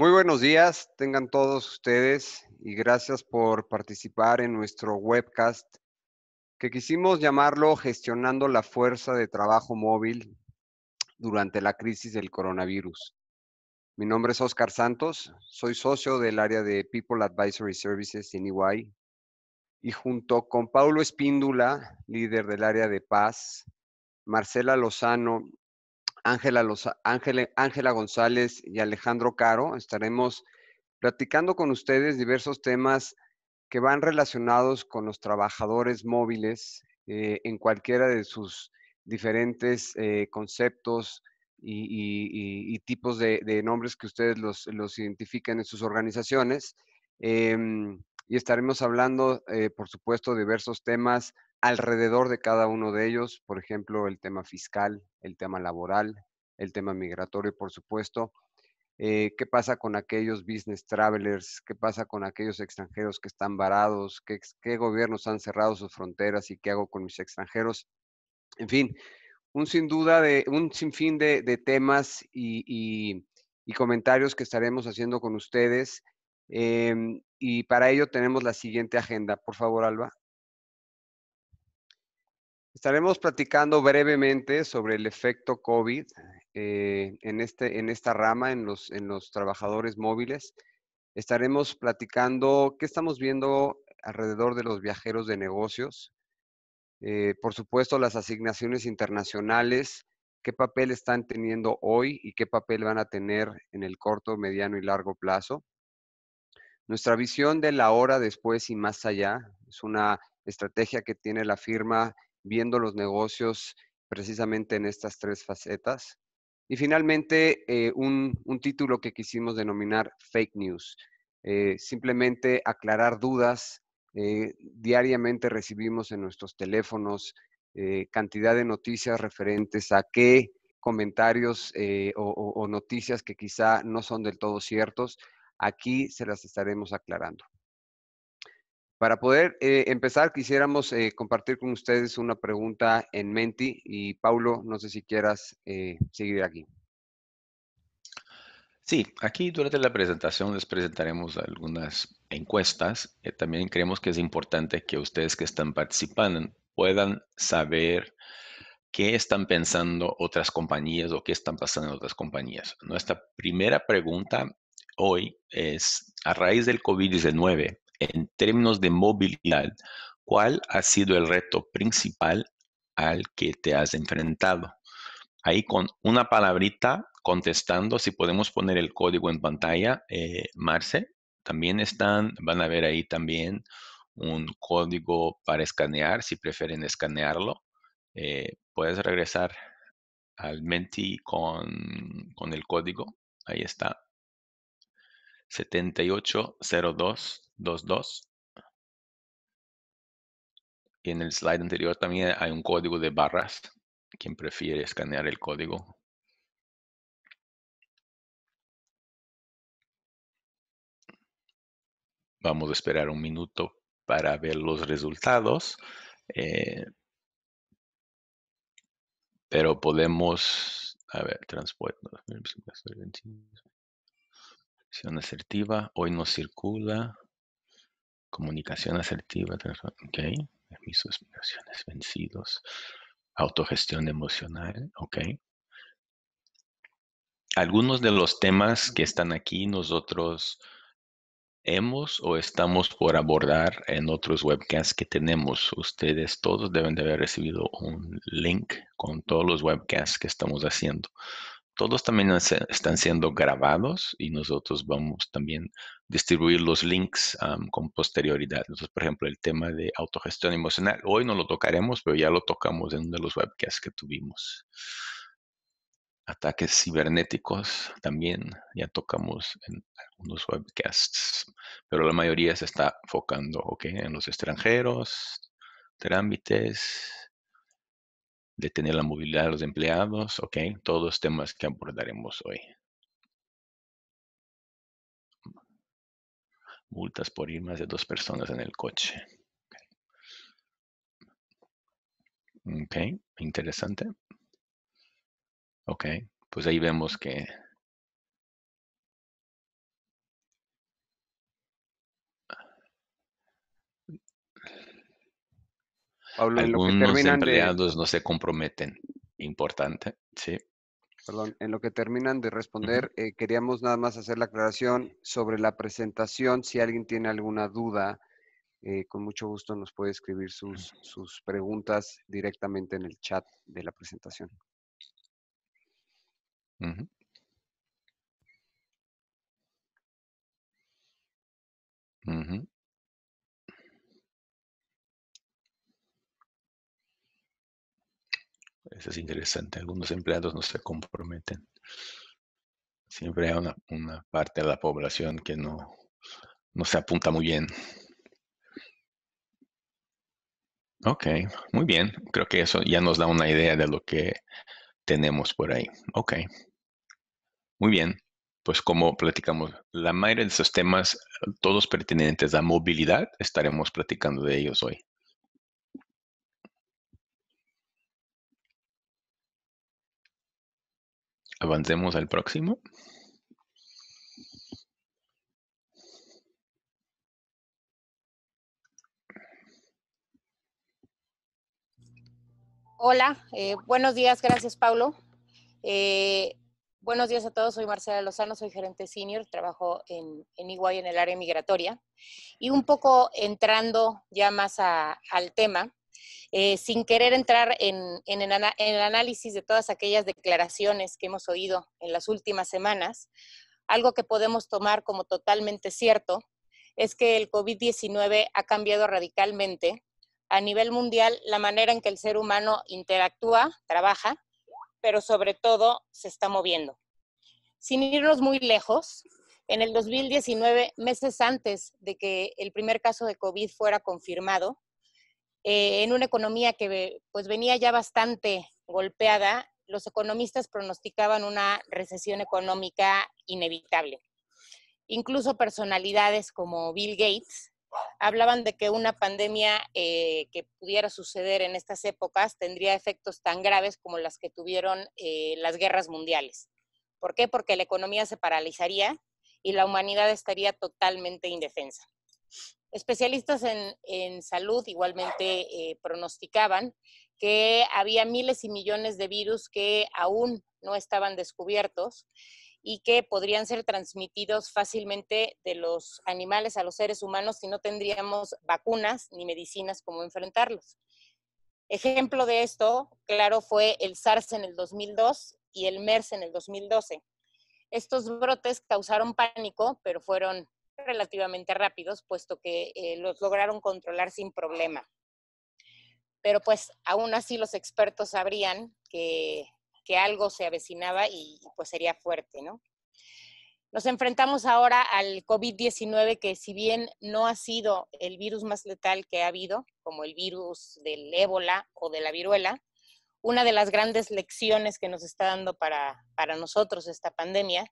Muy buenos días, tengan todos ustedes y gracias por participar en nuestro webcast que quisimos llamarlo Gestionando la Fuerza de Trabajo Móvil durante la crisis del coronavirus. Mi nombre es Oscar Santos, soy socio del área de People Advisory Services en EY y junto con Paulo Espíndula, líder del área de paz, Marcela Lozano, Ángela González y Alejandro Caro. Estaremos platicando con ustedes diversos temas que van relacionados con los trabajadores móviles eh, en cualquiera de sus diferentes eh, conceptos y, tipos de, nombres que ustedes los, identifiquen en sus organizaciones. Em, y estaremos hablando, eh, por supuesto, de diversos temas alrededor de cada uno de ellos, por ejemplo, el tema fiscal, el tema laboral, el tema migratorio, por supuesto. Eh, ¿Qué pasa con aquellos business travelers? ¿Qué pasa con aquellos extranjeros que están varados? ¿Qué, gobiernos han cerrado sus fronteras y qué hago con mis extranjeros? En fin, un sin duda de un sinfín de, de temas y, comentarios que estaremos haciendo con ustedes. Em, y para ello tenemos la siguiente agenda. Por favor, Alba. Estaremos platicando brevemente sobre el efecto COVID eh, en, este, en esta rama, en los, en los trabajadores móviles. Estaremos platicando qué estamos viendo alrededor de los viajeros de negocios. Eh, por supuesto, las asignaciones internacionales, qué papel están teniendo hoy y qué papel van a tener en el corto, mediano y largo plazo. Nuestra visión de la hora después y más allá es una estrategia que tiene la firma viendo los negocios precisamente en estas tres facetas. Y finalmente, eh, un, título que quisimos denominar Fake News. Eh, simplemente aclarar dudas. Eh, diariamente recibimos en nuestros teléfonos cantidad de noticias referentes a qué comentarios o noticias que quizá no son del todo ciertos. Aquí se las estaremos aclarando. Para poder eh, empezar, quisiéramos eh, compartir con ustedes una pregunta en Menti y Paulo, no sé si quieras eh, seguir aquí. Sí, aquí durante la presentación les presentaremos algunas encuestas. también creemos que es importante que ustedes que están participando puedan saber qué están pensando otras compañías o qué están pasando en otras compañías. Nuestra primera pregunta hoy es, a raíz del COVID-19, en términos de movilidad, ¿cuál ha sido el reto principal al que te has enfrentado? Ahí con una palabrita contestando, si podemos poner el código en pantalla, eh, Marce, también están, van a ver ahí también un código para escanear, si prefieren escanearlo. Eh, puedes regresar al Menti con, con el código, ahí está, 7802 2.2. Y en el slide anterior también hay un código de barras. Quien prefiere escanear el código. Vamos a esperar un minuto para ver los resultados. Eh, pero podemos, a ver, transporte acción asertiva, hoy no circula comunicación asertiva, ok, mis aspiraciones vencidos, autogestión emocional, ok. Algunos de los temas que están aquí nosotros hemos o estamos por abordar en otros webcasts que tenemos. Ustedes todos deben de haber recibido un link con todos los webcasts que estamos haciendo. Todos también están siendo grabados y nosotros vamos también distribuir los links con posterioridad. Entonces, por ejemplo, el tema de autogestión emocional, hoy no lo tocaremos, pero ya lo tocamos en uno de los webcasts que tuvimos. Ataques cibernéticos también ya tocamos en algunos webcasts, pero la mayoría se está enfocando ¿okay? en los extranjeros, trámites, detener la movilidad de los empleados, okay Todos temas que abordaremos hoy. multas por ir más de dos personas en el coche. Ok, interesante. Ok, pues ahí vemos que algunos empleados no se comprometen. Importante, sí perdón, en lo que terminan de responder, eh, queríamos nada más hacer la aclaración sobre la presentación. Si alguien tiene alguna duda, eh, con mucho gusto nos puede escribir sus, preguntas directamente en el chat de la presentación. Eso es interesante. Algunos empleados no se comprometen. Siempre hay una, parte de la población que no, no se apunta muy bien. Ok, muy bien. Creo que eso ya nos da una idea de lo que tenemos por ahí. Ok. Muy bien. Pues como platicamos, la mayoría de esos temas, todos pertinentes a movilidad, estaremos platicando de ellos hoy. Avancemos al próximo. Hola, eh, buenos días, gracias Pablo. Eh, buenos días a todos, soy Marcela Lozano, soy gerente senior, trabajo en, en Iguay en el área migratoria. Y un poco entrando ya más al tema, eh, sin querer entrar en el análisis de todas aquellas declaraciones que hemos oído en las últimas semanas, algo que podemos tomar como totalmente cierto es que el COVID-19 ha cambiado radicalmente a nivel mundial la manera en que el ser humano interactúa, trabaja, pero sobre todo se está moviendo. Sin irnos muy lejos, en el 2019, meses antes de que el primer caso de COVID fuera confirmado, eh, en una economía que pues venía ya bastante golpeada, los economistas pronosticaban una recesión económica inevitable. Incluso personalidades como Bill Gates hablaban de que una pandemia eh, que pudiera suceder en estas épocas tendría efectos tan graves como las que tuvieron eh, las guerras mundiales. ¿Por qué? Porque la economía se paralizaría y la humanidad estaría totalmente indefensa. Especialistas en, salud igualmente eh, pronosticaban que había miles y millones de virus que aún no estaban descubiertos y que podrían ser transmitidos fácilmente de los animales a los seres humanos si no tendríamos vacunas ni medicinas como enfrentarlos. Ejemplo de esto, claro, fue el SARS en el 2002 y el MERS en el 2012. Estos brotes causaron pánico, pero fueron relativamente rápidos, puesto que eh, los lograron controlar sin problema. Pero pues aún así los expertos sabrían que, algo se avecinaba y, pues sería fuerte, ¿no? Nos enfrentamos ahora al COVID-19, que si bien no ha sido el virus más letal que ha habido, como el virus del ébola o de la viruela, una de las grandes lecciones que nos está dando para, para nosotros esta pandemia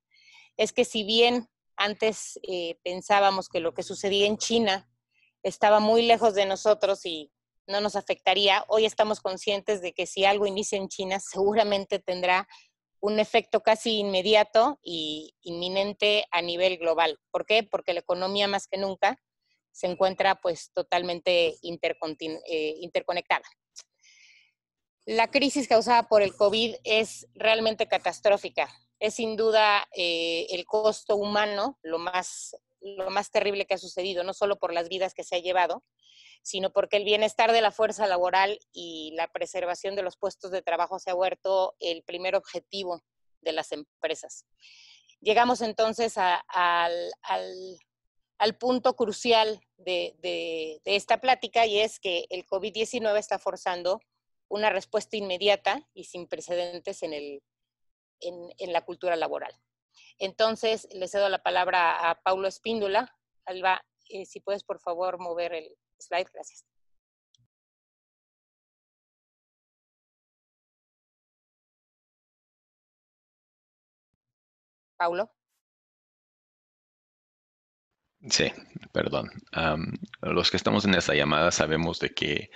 es que si bien antes eh, pensábamos que lo que sucedía en China estaba muy lejos de nosotros y no nos afectaría. Hoy estamos conscientes de que si algo inicia en China, seguramente tendrá un efecto casi inmediato e inminente a nivel global. ¿Por qué? Porque la economía más que nunca se encuentra pues totalmente eh, interconectada. La crisis causada por el COVID es realmente catastrófica es sin duda eh, el costo humano lo más, lo más terrible que ha sucedido, no solo por las vidas que se ha llevado, sino porque el bienestar de la fuerza laboral y la preservación de los puestos de trabajo se ha vuelto el primer objetivo de las empresas. Llegamos entonces al, punto crucial de, de esta plática y es que el COVID-19 está forzando una respuesta inmediata y sin precedentes en el en, la cultura laboral. Entonces, le cedo la palabra a Paulo Espíndola. Alba, eh, si puedes, por favor, mover el slide. Gracias. Paulo. Sí, perdón. los que estamos en esta llamada sabemos de que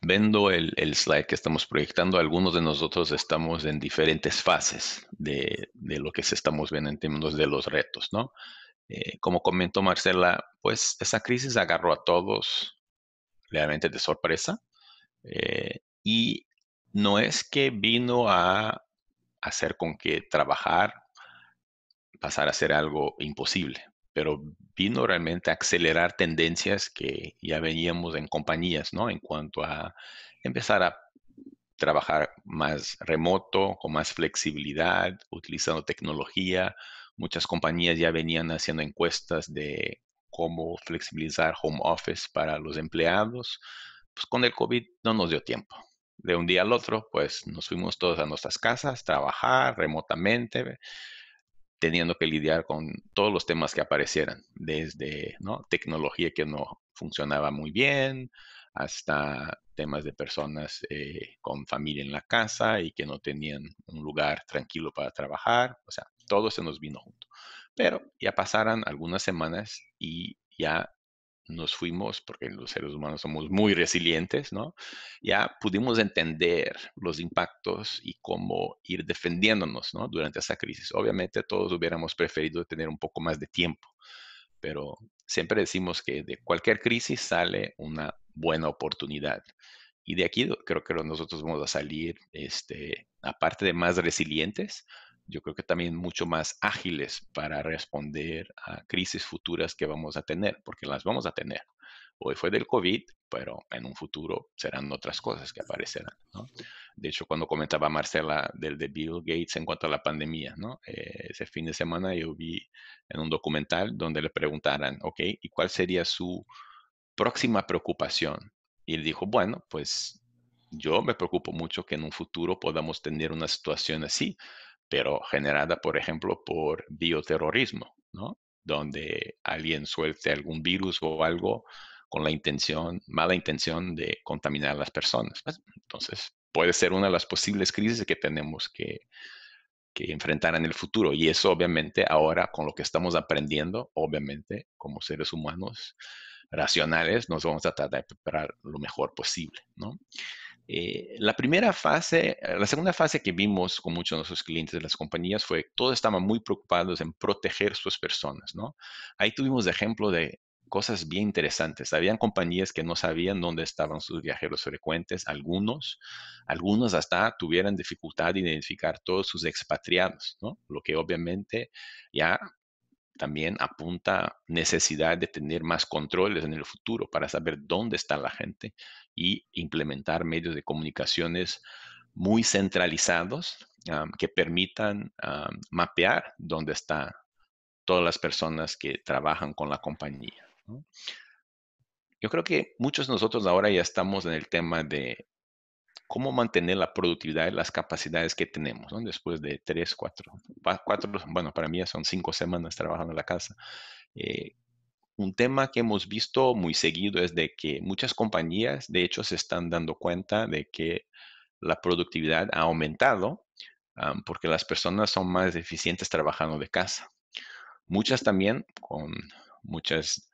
Viendo el, el, slide que estamos proyectando, algunos de nosotros estamos en diferentes fases de, de lo que se estamos viendo en términos de los retos, ¿no? Eh, como comentó Marcela, pues esa crisis agarró a todos realmente de sorpresa eh, y no es que vino a hacer con que trabajar pasara a ser algo imposible, pero vino realmente a acelerar tendencias que ya veníamos en compañías, ¿no? En cuanto a empezar a trabajar más remoto, con más flexibilidad, utilizando tecnología. Muchas compañías ya venían haciendo encuestas de cómo flexibilizar home office para los empleados. Pues con el COVID no nos dio tiempo. De un día al otro, pues nos fuimos todos a nuestras casas, trabajar remotamente teniendo que lidiar con todos los temas que aparecieran, desde tecnología que no funcionaba muy bien, hasta temas de personas eh, con familia en la casa y que no tenían un lugar tranquilo para trabajar. O sea, todo se nos vino junto. Pero ya pasaron algunas semanas y ya nos fuimos, porque los seres humanos somos muy resilientes, ¿no? Ya pudimos entender los impactos y cómo ir defendiéndonos, ¿no? Durante esa crisis. Obviamente todos hubiéramos preferido tener un poco más de tiempo, pero siempre decimos que de cualquier crisis sale una buena oportunidad. Y de aquí creo que nosotros vamos a salir, este, aparte de más resilientes, yo creo que también mucho más ágiles para responder a crisis futuras que vamos a tener, porque las vamos a tener. Hoy fue del COVID, pero en un futuro serán otras cosas que aparecerán. ¿no? De hecho, cuando comentaba Marcela del de Bill Gates en cuanto a la pandemia, ¿no? Eh, ese fin de semana yo vi en un documental donde le preguntaran, ok, ¿y cuál sería su próxima preocupación? Y él dijo, bueno, pues yo me preocupo mucho que en un futuro podamos tener una situación así, pero generada, por ejemplo, por bioterrorismo, ¿no? donde alguien suelte algún virus o algo con la intención, mala intención de contaminar a las personas. Entonces, puede ser una de las posibles crisis que tenemos que, enfrentar en el futuro. Y eso obviamente ahora con lo que estamos aprendiendo, obviamente como seres humanos racionales, nos vamos a tratar de preparar lo mejor posible, ¿no? Eh, la primera fase, la segunda fase que vimos con muchos de nuestros clientes de las compañías fue que todos estaban muy preocupados en proteger sus personas, ¿no? Ahí tuvimos ejemplo de cosas bien interesantes. Habían compañías que no sabían dónde estaban sus viajeros frecuentes, algunos, algunos hasta tuvieran dificultad de identificar todos sus expatriados, ¿no? Lo que obviamente ya también apunta necesidad de tener más controles en el futuro para saber dónde está la gente y implementar medios de comunicaciones muy centralizados ah, que permitan ah, mapear dónde están todas las personas que trabajan con la compañía. Yo creo que muchos de nosotros ahora ya estamos en el tema de cómo mantener la productividad y las capacidades que tenemos, Después de tres, cuatro, cuatro, bueno, para mí son cinco semanas trabajando en la casa. Eh, un tema que hemos visto muy seguido es de que muchas compañías, de hecho, se están dando cuenta de que la productividad ha aumentado porque las personas son más eficientes trabajando de casa. Muchas también, con muchas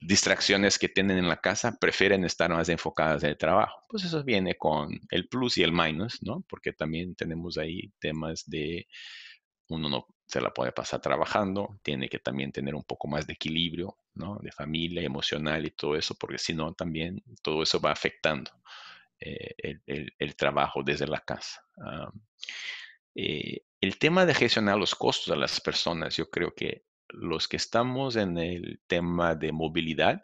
distracciones que tienen en la casa prefieren estar más enfocadas en el trabajo. Pues eso viene con el plus y el minus, ¿no? Porque también tenemos ahí temas de uno no se la puede pasar trabajando, tiene que también tener un poco más de equilibrio, ¿no? De familia, emocional y todo eso, porque si no, también todo eso va afectando eh, el, trabajo desde la casa. Eh, el tema de gestionar los costos a las personas, yo creo que los que estamos en el tema de movilidad,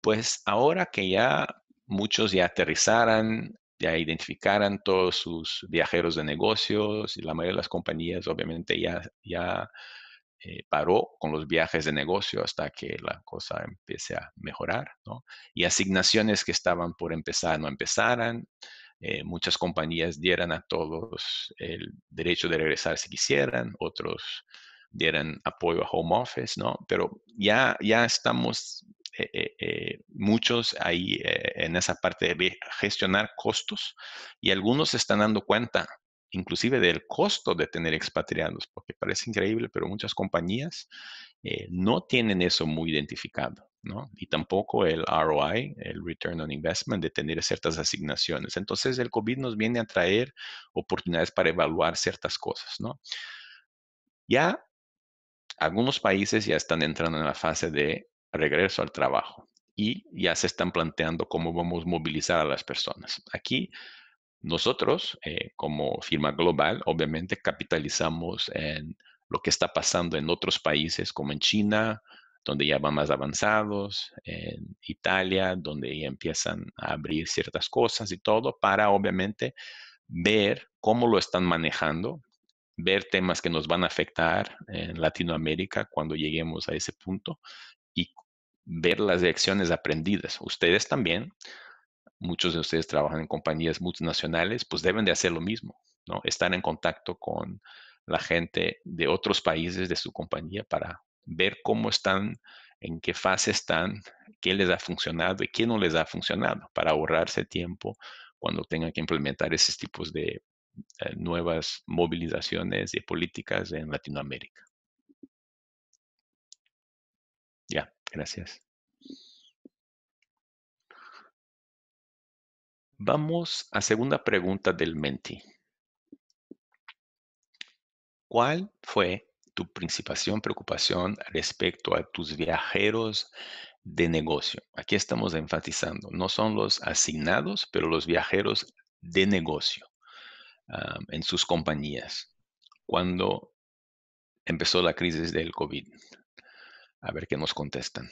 pues ahora que ya muchos ya aterrizaran, ya identificaran todos sus viajeros de negocios y la mayoría de las compañías obviamente ya, ya eh, paró con los viajes de negocio hasta que la cosa empiece a mejorar, ¿no? Y asignaciones que estaban por empezar no empezaran, eh, muchas compañías dieran a todos el derecho de regresar si quisieran, otros dieran apoyo a home office, ¿no? Pero ya, ya estamos eh, eh, eh, muchos ahí en esa parte de gestionar costos y algunos se están dando cuenta inclusive del costo de tener expatriados, porque parece increíble, pero muchas compañías no tienen eso muy identificado. ¿no? Y tampoco el ROI, el Return on Investment, de tener ciertas asignaciones. Entonces, el COVID nos viene a traer oportunidades para evaluar ciertas cosas, ¿no? Ya algunos países ya están entrando en la fase de regreso al trabajo y ya se están planteando cómo vamos a movilizar a las personas. Aquí nosotros, eh, como firma global, obviamente capitalizamos en lo que está pasando en otros países como en China, donde ya van más avanzados, en Italia, donde ya empiezan a abrir ciertas cosas y todo, para obviamente ver cómo lo están manejando ver temas que nos van a afectar en Latinoamérica cuando lleguemos a ese punto y ver las lecciones aprendidas. Ustedes también, muchos de ustedes trabajan en compañías multinacionales, pues deben de hacer lo mismo, ¿no? Estar en contacto con la gente de otros países de su compañía para ver cómo están, en qué fase están, qué les ha funcionado y qué no les ha funcionado para ahorrarse tiempo cuando tengan que implementar esos tipos de eh, nuevas movilizaciones y políticas en Latinoamérica. Ya, gracias. Vamos a segunda pregunta del Menti. ¿Cuál fue tu principal preocupación respecto a tus viajeros de negocio? Aquí estamos enfatizando, no son los asignados, pero los viajeros de negocio en sus compañías cuando empezó la crisis del COVID. A ver qué nos contestan.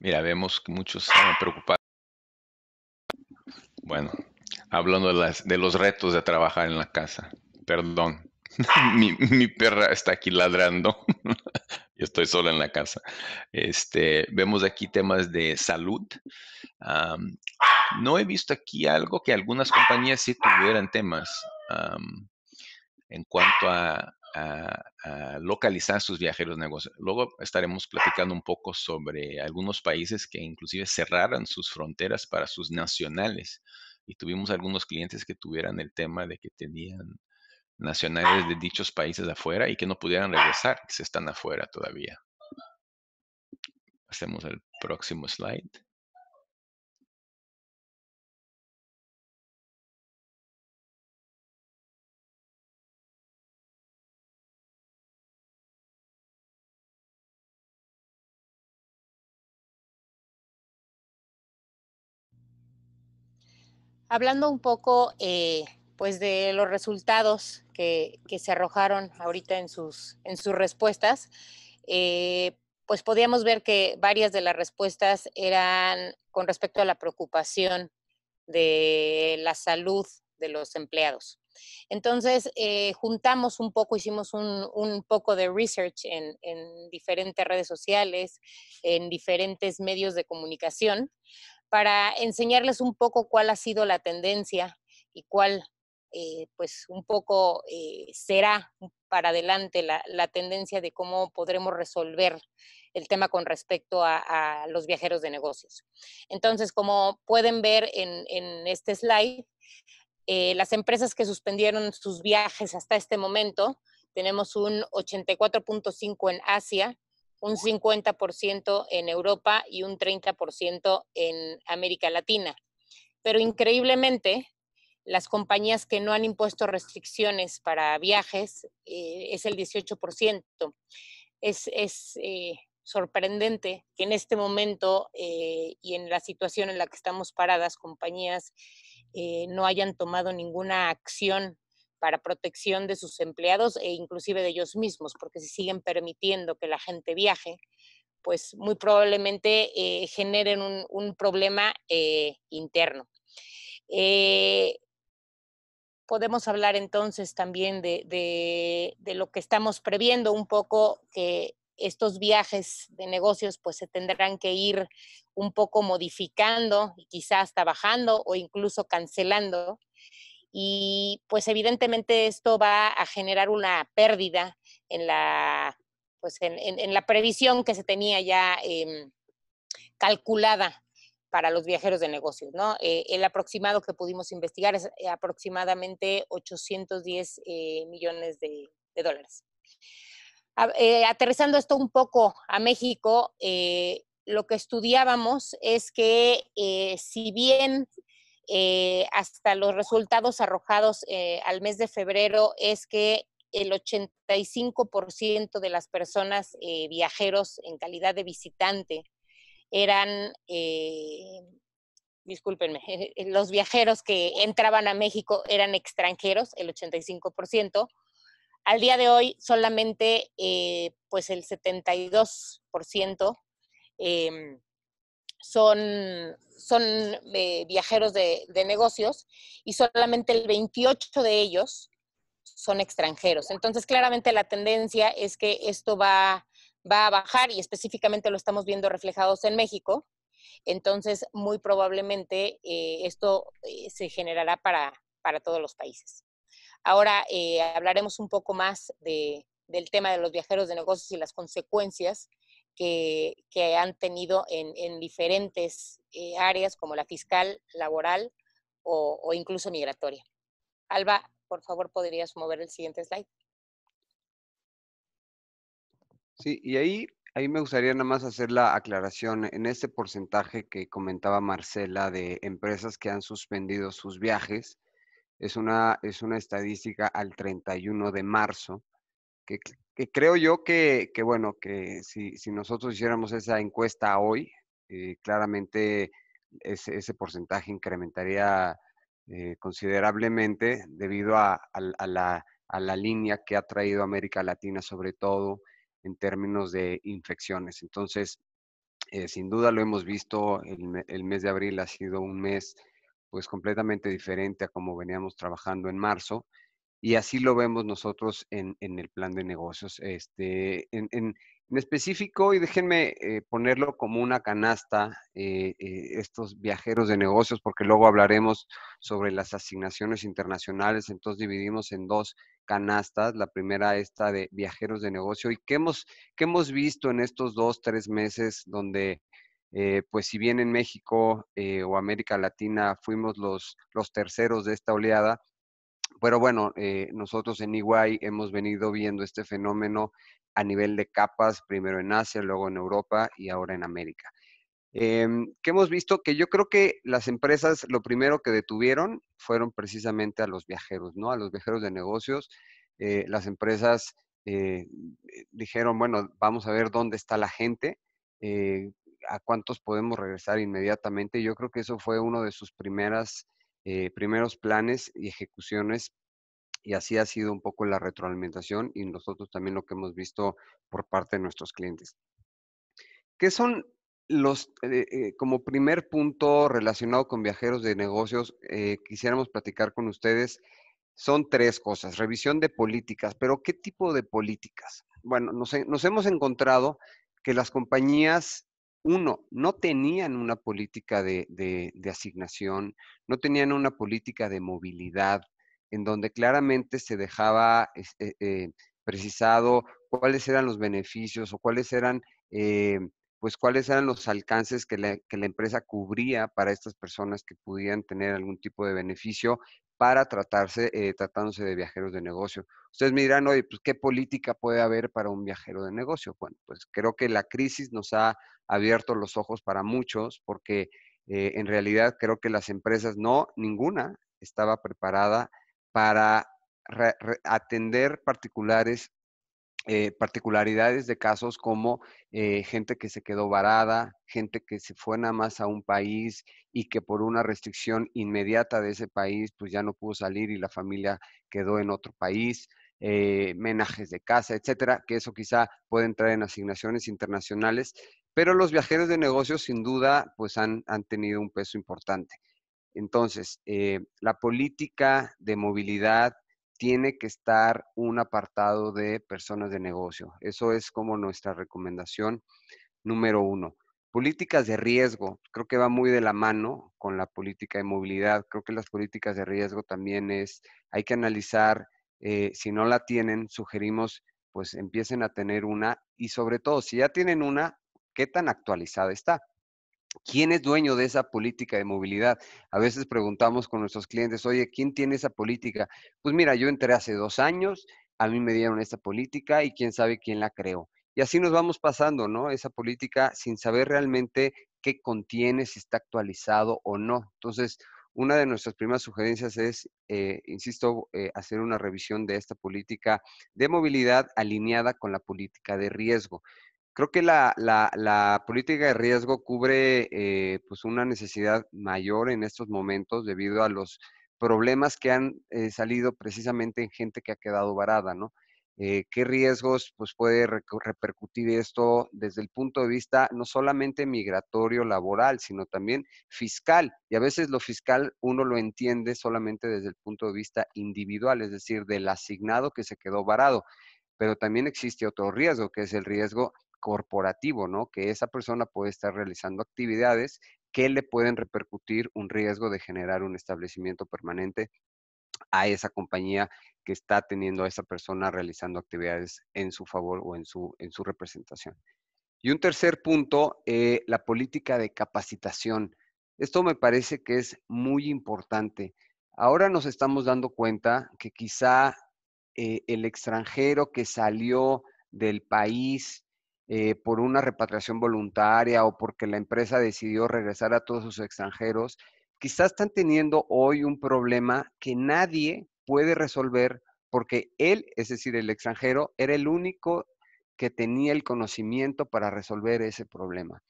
Mira, vemos que muchos se han preocupados. Bueno, hablando de, los retos de trabajar en la casa. Perdón, mi, perra está aquí ladrando. Yo Estoy solo en la casa. Este, vemos aquí temas de salud. no he visto aquí algo que algunas compañías sí tuvieran temas en cuanto a a, a, localizar sus viajeros negocios. Luego estaremos platicando un poco sobre algunos países que inclusive cerraron sus fronteras para sus nacionales. Y tuvimos algunos clientes que tuvieran el tema de que tenían nacionales de dichos países afuera y que no pudieran regresar, que se están afuera todavía. Hacemos el próximo slide. hablando un poco eh, pues de los resultados que, se arrojaron ahorita en sus, en sus respuestas, eh, pues podíamos ver que varias de las respuestas eran con respecto a la preocupación de la salud de los empleados. Entonces, eh, juntamos un poco, hicimos un, poco de research en, diferentes redes sociales, en diferentes medios de comunicación, para enseñarles un poco cuál ha sido la tendencia y cuál, eh, pues, un poco eh, será para adelante la, tendencia de cómo podremos resolver el tema con respecto a, los viajeros de negocios. Entonces, como pueden ver en, este slide, eh, las empresas que suspendieron sus viajes hasta este momento, tenemos un 84.5 en Asia, un 50% en Europa y un 30% en América Latina. Pero increíblemente, las compañías que no han impuesto restricciones para viajes eh, es el 18%. Es, eh, sorprendente que en este momento eh, y en la situación en la que estamos paradas, compañías no hayan tomado ninguna acción para protección de sus empleados e inclusive de ellos mismos, porque si siguen permitiendo que la gente viaje, pues muy probablemente eh, generen un, problema eh, interno. Eh, podemos hablar entonces también de, lo que estamos previendo un poco, que estos viajes de negocios pues se tendrán que ir un poco modificando y quizás trabajando bajando o incluso cancelando y pues evidentemente esto va a generar una pérdida en la, pues en, la previsión que se tenía ya em, calculada para los viajeros de negocios. Eh, el aproximado que pudimos investigar es eh, aproximadamente 810 eh, millones de, dólares. aterrizando esto un poco a México, lo que estudiábamos es que si bien eh, hasta los resultados arrojados eh, al mes de febrero es que el 85% de las personas eh, viajeros en calidad de visitante eran, discúlpenme, los viajeros que entraban a México eran extranjeros, el 85%. Al día de hoy solamente pues el 72% son, eh, viajeros de, negocios y solamente el 28 de ellos son extranjeros. Entonces, claramente la tendencia es que esto va, a bajar y específicamente lo estamos viendo reflejados en México. Entonces, muy probablemente eh, esto eh, se generará para, todos los países. Ahora hablaremos un poco más del tema de los viajeros de negocios y las consecuencias que, han tenido en, diferentes eh, áreas como la fiscal, laboral o, incluso migratoria. Alba, por favor, podrías mover el siguiente slide. Sí, y ahí, ahí me gustaría nada más hacer la aclaración en este porcentaje que comentaba Marcela de empresas que han suspendido sus viajes. Es una, es una estadística al 31 de marzo que creo yo que, bueno, que si, nosotros hiciéramos esa encuesta hoy, eh, claramente ese, porcentaje incrementaría eh, considerablemente debido a, la, línea que ha traído América Latina, sobre todo en términos de infecciones. Entonces, eh, sin duda lo hemos visto, el, el, mes de abril ha sido un mes pues completamente diferente a como veníamos trabajando en marzo. Y así lo vemos nosotros en, el plan de negocios. Este, en, específico, y déjenme eh, ponerlo como una canasta, eh, eh, estos viajeros de negocios, porque luego hablaremos sobre las asignaciones internacionales, entonces dividimos en dos canastas. La primera está de viajeros de negocio. ¿Y qué hemos, hemos visto en estos dos, tres meses donde pues si bien en México o América Latina fuimos los, los terceros de esta oleada, pero bueno, eh, nosotros en Iguay hemos venido viendo este fenómeno a nivel de capas, primero en Asia, luego en Europa y ahora en América. Em, ¿Qué que hemos visto que yo creo que las empresas lo primero que detuvieron fueron precisamente a los viajeros, ¿no? A los viajeros de negocios. Eh, las empresas eh, dijeron, bueno, vamos a ver dónde está la gente, a cuántos podemos regresar inmediatamente. Yo creo que eso fue uno de sus primeras eh, primeros planes y ejecuciones y así ha sido un poco la retroalimentación y nosotros también lo que hemos visto por parte de nuestros clientes. ¿Qué son los, eh, eh, como primer punto relacionado con viajeros de negocios, quisiéramos platicar con ustedes, son tres cosas, revisión de políticas, pero ¿qué tipo de políticas? Bueno, nos hemos encontrado que las compañías uno, no tenían una política de, asignación, no tenían una política de movilidad, en donde claramente se dejaba eh, eh, precisado cuáles eran los beneficios o cuáles eran, eh, pues cuáles eran los alcances que la, empresa cubría para estas personas que pudieran tener algún tipo de beneficio para tratarse, eh, tratándose de viajeros de negocio. Ustedes me dirán, oye, pues, ¿qué política puede haber para un viajero de negocio? Bueno, pues creo que la crisis nos ha abierto los ojos para muchos, porque eh, en realidad creo que las empresas, no, ninguna estaba preparada para atender particulares eh, particularidades de casos como eh, gente que se quedó varada, gente que se fue nada más a un país y que por una restricción inmediata de ese país, pues ya no pudo salir y la familia quedó en otro país, eh, menajes de casa, etcétera, que eso quizá puede entrar en asignaciones internacionales, pero los viajeros de negocios sin duda pues han, han tenido un peso importante. Entonces, la política de movilidad tiene que estar un apartado de personas de negocio. Eso es como nuestra recomendación número uno. Políticas de riesgo, creo que va muy de la mano con la política de movilidad. Creo que las políticas de riesgo también es, hay que analizar, eh, si no la tienen, sugerimos, pues empiecen a tener una y sobre todo, si ya tienen una, ¿qué tan actualizada está? ¿Quién es dueño de esa política de movilidad? A veces preguntamos con nuestros clientes, oye, ¿quién tiene esa política? Pues mira, yo entré hace dos años, a mí me dieron esta política y quién sabe quién la creó. Y así nos vamos pasando, ¿no? Esa política sin saber realmente qué contiene, si está actualizado o no. Entonces, una de nuestras primeras sugerencias es, eh, insisto, eh, hacer una revisión de esta política de movilidad alineada con la política de riesgo creo que la, política de riesgo cubre eh, pues una necesidad mayor en estos momentos debido a los problemas que han eh, salido precisamente en gente que ha quedado varada, ¿no? Eh, ¿Qué riesgos pues, puede repercutir esto desde el punto de vista no solamente migratorio, laboral, sino también fiscal? Y a veces lo fiscal uno lo entiende solamente desde el punto de vista individual, es decir, del asignado que se quedó varado pero también existe otro riesgo, que es el riesgo corporativo, ¿no? Que esa persona puede estar realizando actividades que le pueden repercutir un riesgo de generar un establecimiento permanente a esa compañía que está teniendo a esa persona realizando actividades en su favor o en su, en su representación. Y un tercer punto, eh, la política de capacitación. Esto me parece que es muy importante. Ahora nos estamos dando cuenta que quizá eh, el extranjero que salió del país eh, por una repatriación voluntaria o porque la empresa decidió regresar a todos sus extranjeros, quizás están teniendo hoy un problema que nadie puede resolver porque él, es decir, el extranjero, era el único que tenía el conocimiento para resolver ese problema.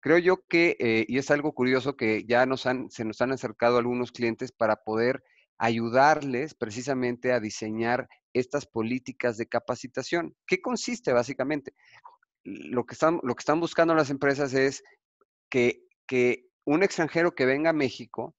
Creo yo que, eh, y es algo curioso que ya nos han, se nos han acercado algunos clientes para poder ayudarles precisamente a diseñar estas políticas de capacitación. ¿Qué consiste básicamente? lo que están, lo que están buscando las empresas es que, que un extranjero que venga a México,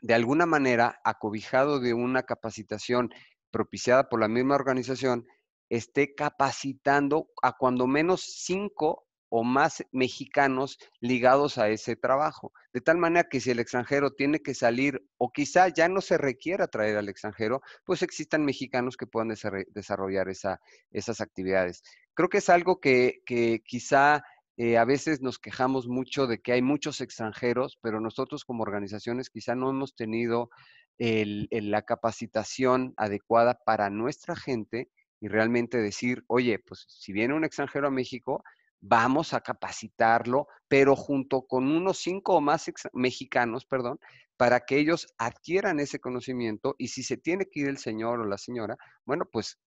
de alguna manera, acobijado de una capacitación propiciada por la misma organización, esté capacitando a cuando menos cinco o más mexicanos ligados a ese trabajo. De tal manera que si el extranjero tiene que salir o quizá ya no se requiera traer al extranjero, pues existan mexicanos que puedan desarrollar esas actividades. Creo que es algo que, quizá eh, a veces nos quejamos mucho de que hay muchos extranjeros, pero nosotros como organizaciones quizá no hemos tenido la capacitación adecuada para nuestra gente y realmente decir, oye, pues si viene un extranjero a México, vamos a capacitarlo, pero junto con unos cinco o más mexicanos, perdón, para que ellos adquieran ese conocimiento y si se tiene que ir el señor o la señora, bueno, pues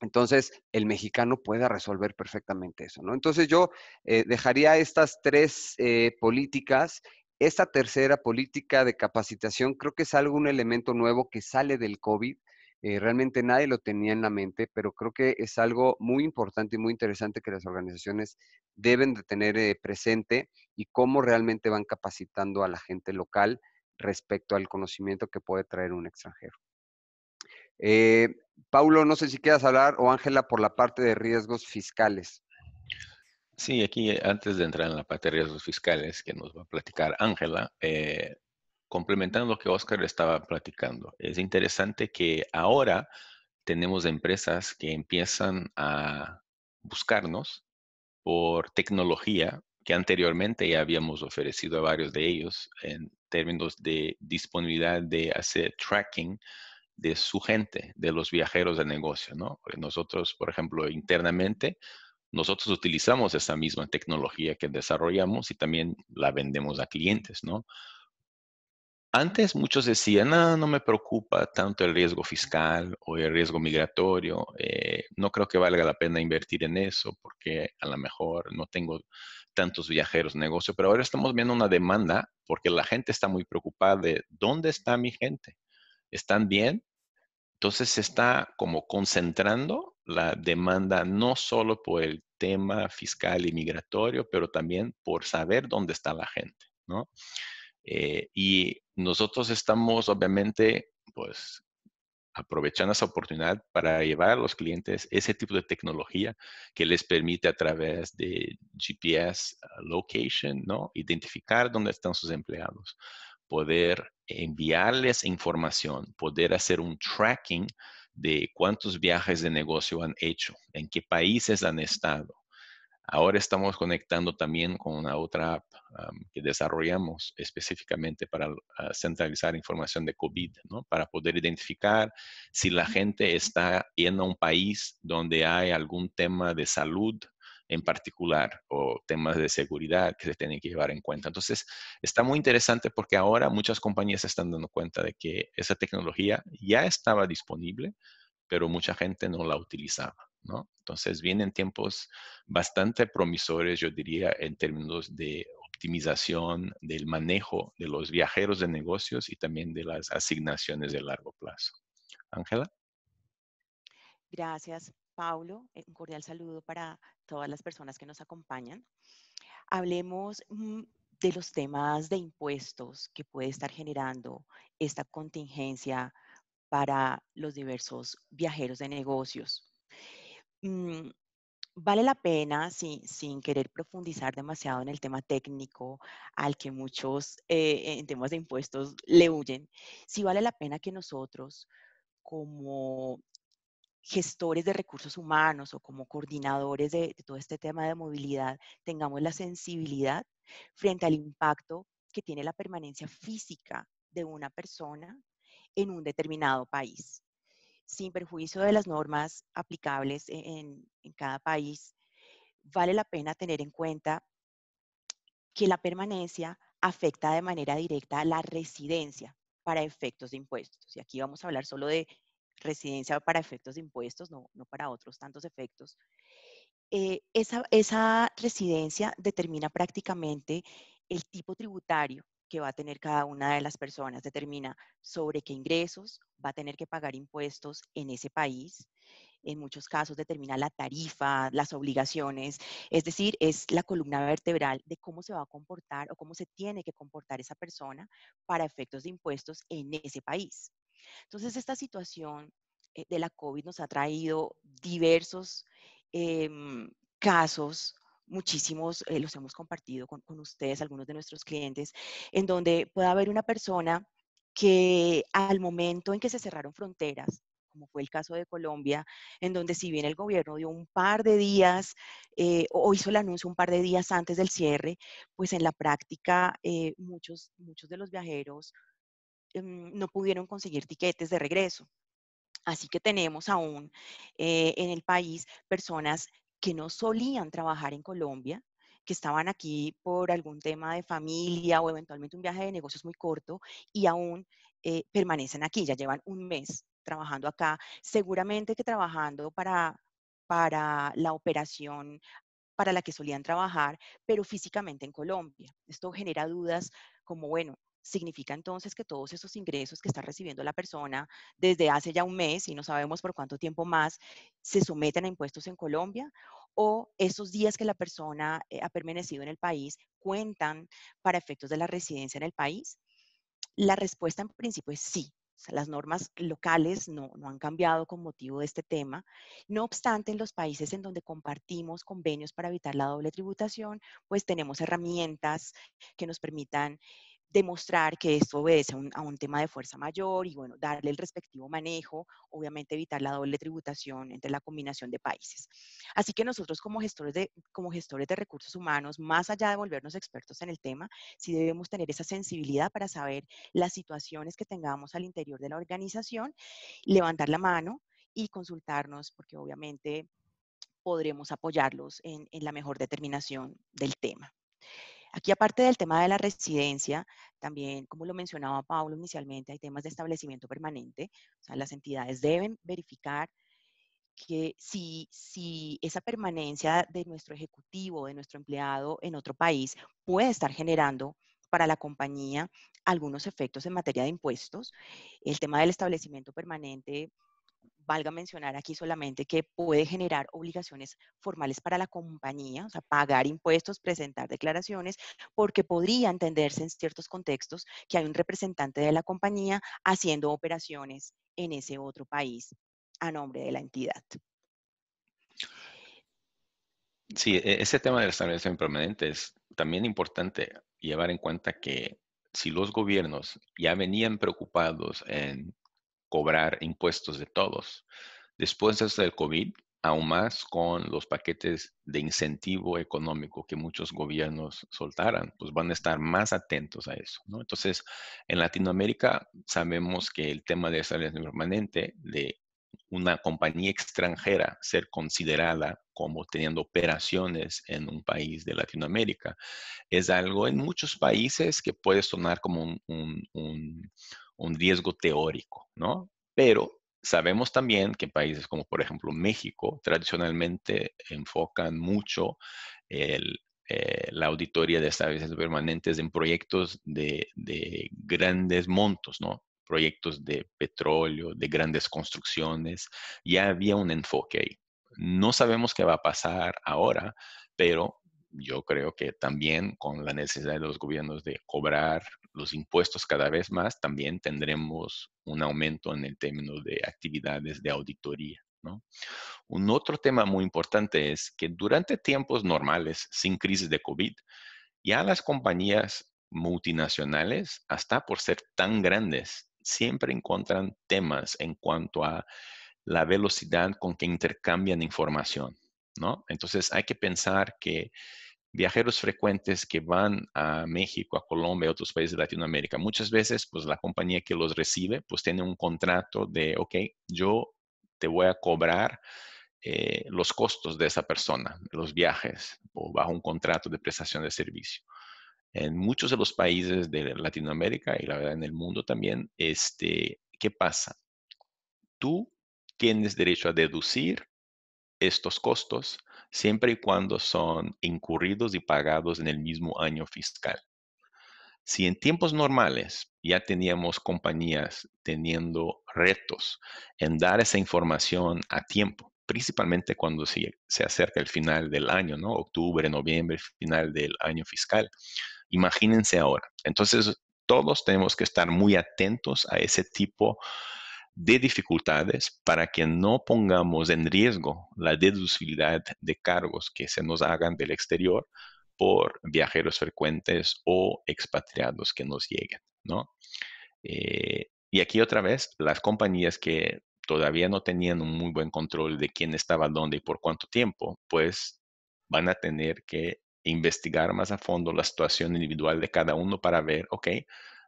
entonces el mexicano pueda resolver perfectamente eso, ¿no? Entonces yo eh, dejaría estas tres eh, políticas. Esta tercera política de capacitación creo que es algún elemento nuevo que sale del COVID eh, realmente nadie lo tenía en la mente, pero creo que es algo muy importante y muy interesante que las organizaciones deben de tener eh, presente y cómo realmente van capacitando a la gente local respecto al conocimiento que puede traer un extranjero. Eh, Paulo, no sé si quieras hablar o Ángela por la parte de riesgos fiscales. Sí, aquí antes de entrar en la parte de riesgos fiscales que nos va a platicar Ángela, eh, complementando lo que Oscar estaba platicando, es interesante que ahora tenemos empresas que empiezan a buscarnos por tecnología que anteriormente ya habíamos ofrecido a varios de ellos en términos de disponibilidad de hacer tracking de su gente, de los viajeros de negocio, ¿no? Nosotros, por ejemplo, internamente, nosotros utilizamos esa misma tecnología que desarrollamos y también la vendemos a clientes, ¿no? Antes muchos decían, no, ah, no me preocupa tanto el riesgo fiscal o el riesgo migratorio, eh, no creo que valga la pena invertir en eso porque a lo mejor no tengo tantos viajeros negocio, pero ahora estamos viendo una demanda porque la gente está muy preocupada de dónde está mi gente, ¿están bien? Entonces se está como concentrando la demanda no solo por el tema fiscal y migratorio, pero también por saber dónde está la gente, ¿no? Eh, y nosotros estamos, obviamente, pues aprovechando esa oportunidad para llevar a los clientes ese tipo de tecnología que les permite a través de GPS ah, location, ¿no? Identificar dónde están sus empleados, poder enviarles información, poder hacer un tracking de cuántos viajes de negocio han hecho, en qué países han estado. Ahora estamos conectando también con una otra que desarrollamos específicamente para ah, centralizar información de COVID, ¿no? para poder identificar si la gente está a un país donde hay algún tema de salud en particular o temas de seguridad que se tienen que llevar en cuenta. Entonces, está muy interesante porque ahora muchas compañías están dando cuenta de que esa tecnología ya estaba disponible, pero mucha gente no la utilizaba. ¿no? Entonces, vienen tiempos bastante promisores, yo diría, en términos de optimización del manejo de los viajeros de negocios y también de las asignaciones de largo plazo. Ángela. Gracias, Paulo. Eh, un cordial saludo para todas las personas que nos acompañan. Hablemos mm, de los temas de impuestos que puede estar generando esta contingencia para los diversos viajeros de negocios. Mm, Vale la pena, sin, querer profundizar demasiado en el tema técnico al que muchos eh, en temas de impuestos le huyen, si vale la pena que nosotros como gestores de recursos humanos o como coordinadores de todo este tema de movilidad tengamos la sensibilidad frente al impacto que tiene la permanencia física de una persona en un determinado país sin perjuicio de las normas aplicables e-, en, cada país, vale la pena tener en cuenta que la permanencia afecta de manera directa la residencia para efectos de impuestos. Y aquí vamos a hablar solo de residencia para efectos de impuestos, no, para otros tantos efectos. Eh, esa, residencia determina prácticamente el tipo tributario que va a tener cada una de las personas, determina sobre qué ingresos va a tener que pagar impuestos en ese país, en muchos casos determina la tarifa, las obligaciones, es decir, es la columna vertebral de cómo se va a comportar o cómo se tiene que comportar esa persona para efectos de impuestos en ese país. Entonces, esta situación eh, de la COVID nos ha traído diversos em, casos muchísimos eh, los hemos compartido con, ustedes, algunos de nuestros clientes, en donde puede haber una persona que al momento en que se cerraron fronteras, como fue el caso de Colombia, en donde si bien el gobierno dio un par de días eh, o hizo el anuncio un par de días antes del cierre, pues en la práctica eh, muchos, muchos de los viajeros em, no pudieron conseguir tiquetes de regreso. Así que tenemos aún en el país personas que no solían trabajar en Colombia, que estaban aquí por algún tema de familia o eventualmente un viaje de negocios muy corto y aún eh, permanecen aquí, ya llevan un mes trabajando acá, seguramente que trabajando para, para la operación para la que solían trabajar, pero físicamente en Colombia. Esto genera dudas como, bueno, significa entonces que todos esos ingresos que está recibiendo la persona desde hace ya un mes y no sabemos por cuánto tiempo más se someten a impuestos en Colombia o esos días que la persona eh, ha permanecido en el país cuentan para efectos de la residencia en el país? La respuesta en principio es sí. las normas locales no, no han cambiado con motivo de este tema. No obstante, en los países en donde compartimos convenios para evitar la doble tributación, pues tenemos herramientas que nos permitan demostrar que esto obedece a un, tema de fuerza mayor y, bueno, darle el respectivo manejo, obviamente evitar la doble tributación entre la combinación de países. Así que nosotros como gestores de, como gestores de recursos humanos, más allá de volvernos expertos en el tema, sí debemos tener esa sensibilidad para saber las situaciones que tengamos al interior de la organización, levantar la mano y consultarnos, porque obviamente podremos apoyarlos en, en la mejor determinación del tema. Aquí, aparte del tema de la residencia, también, como lo mencionaba Pablo inicialmente, hay temas de establecimiento permanente. O sea, las entidades deben verificar que si, si esa permanencia de nuestro ejecutivo, de nuestro empleado en otro país, puede estar generando para la compañía algunos efectos en materia de impuestos. El tema del establecimiento permanente Valga mencionar aquí solamente que puede generar obligaciones formales para la compañía, o sea, pagar impuestos, presentar declaraciones, porque podría entenderse en ciertos contextos que hay un representante de la compañía haciendo operaciones en ese otro país a nombre de la entidad. Sí, e-, ese tema de la estabilización permanente es también importante llevar en cuenta que si los gobiernos ya venían preocupados en cobrar impuestos de todos. Después de esto del COVID, aún más con los paquetes de incentivo económico que muchos gobiernos soltaran, pues van a estar más atentos a eso, ¿no? Entonces, en Latinoamérica sabemos que el tema de salida permanente, de una compañía extranjera ser considerada como teniendo operaciones en un país de Latinoamérica, es algo en muchos países que puede sonar como un un riesgo teórico, ¿no? Pero sabemos también que países como por ejemplo México tradicionalmente enfocan mucho eh, la auditoría de establecimientos permanentes en proyectos de, grandes montos, ¿no? proyectos de petróleo, de grandes construcciones, ya había un enfoque ahí. No sabemos qué va a pasar ahora, pero yo creo que también con la necesidad de los gobiernos de cobrar los impuestos cada vez más, también tendremos un aumento en el término de actividades de auditoría. Un otro tema muy importante es que durante tiempos normales, sin crisis de COVID, ya las compañías multinacionales, hasta por ser tan grandes, siempre encuentran temas en cuanto a la velocidad con que intercambian información, ¿no? Entonces hay que pensar que viajeros frecuentes que van a México, a Colombia, a otros países de Latinoamérica, muchas veces, pues la compañía que los recibe, pues tiene un contrato de, ok, yo te voy a cobrar eh, los costos de esa persona, los viajes, o bajo un contrato de prestación de servicio. En muchos de los países de Latinoamérica y la verdad en el mundo también, este, ¿qué pasa? Tú tienes derecho a deducir estos costos siempre y cuando son incurridos y pagados en el mismo año fiscal. Si en tiempos normales ya teníamos compañías teniendo retos en dar esa información a tiempo, principalmente cuando se, acerca el final del año, ¿no? Octubre, noviembre, final del año fiscal. Imagínense ahora. Entonces, todos tenemos que estar muy atentos a ese tipo de dificultades para que no pongamos en riesgo la deducibilidad de cargos que se nos hagan del exterior por viajeros frecuentes o expatriados que nos lleguen, ¿no? Eh, y aquí otra vez, las compañías que todavía no tenían un muy buen control de quién estaba dónde y por cuánto tiempo, pues van a tener que investigar más a fondo la situación individual de cada uno para ver, ok,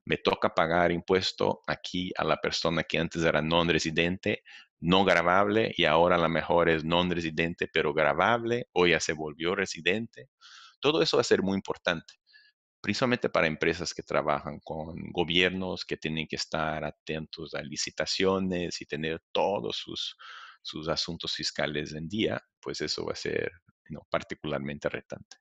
me toca pagar impuesto aquí a la persona que antes era non residente, no grabable y ahora la mejor es non residente pero grabable o ya se volvió residente. Todo eso va a ser muy importante, principalmente para empresas que trabajan con gobiernos que tienen que estar atentos a licitaciones y tener todos sus, sus asuntos fiscales en día, pues eso va a ser particularmente retante.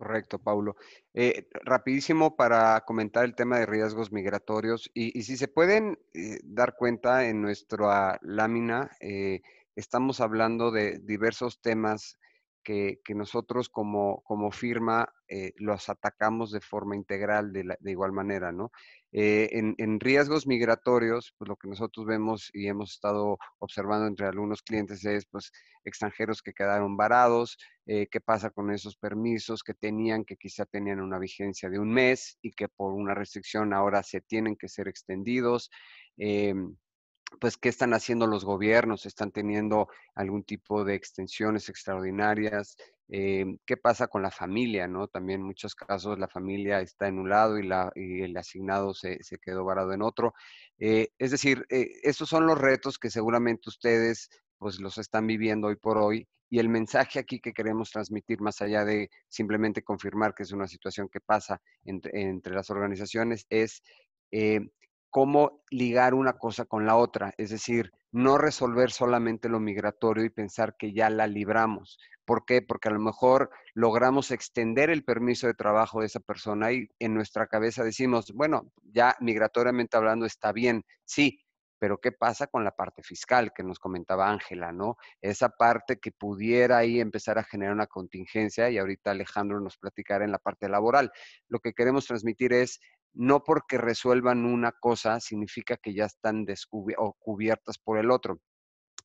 Correcto, Paulo. Eh, rapidísimo para comentar el tema de riesgos migratorios y, si se pueden eh, dar cuenta en nuestra lámina, eh, estamos hablando de diversos temas que, que nosotros como, como firma eh, los atacamos de forma integral de, igual manera, ¿no? Eh, en, riesgos migratorios, pues lo que nosotros vemos y hemos estado observando entre algunos clientes es, pues, extranjeros que quedaron varados, eh, qué pasa con esos permisos que tenían, que quizá tenían una vigencia de un mes y que por una restricción ahora se tienen que ser extendidos. Em, pues qué están haciendo los gobiernos, están teniendo algún tipo de extensiones extraordinarias, eh, qué pasa con la familia, ¿no? También en muchos casos la familia está en un lado y, el asignado se, quedó varado en otro. Eh, es decir, eh, esos estos son los retos que seguramente ustedes pues los están viviendo hoy por hoy y el mensaje aquí que queremos transmitir, más allá de simplemente confirmar que es una situación que pasa entre, las organizaciones, es cómo ligar una cosa con la otra, es decir, no resolver solamente lo migratorio y pensar que ya la libramos. ¿Por qué? Porque a lo mejor logramos extender el permiso de trabajo de esa persona y en nuestra cabeza decimos, bueno, ya migratoriamente hablando está bien, sí, pero ¿qué pasa con la parte fiscal que nos comentaba Ángela, no? Esa parte que pudiera ahí empezar a generar una contingencia y ahorita Alejandro nos platicará en la parte laboral. Lo que queremos transmitir es, no porque resuelvan una cosa significa que ya están o cubiertas por el otro.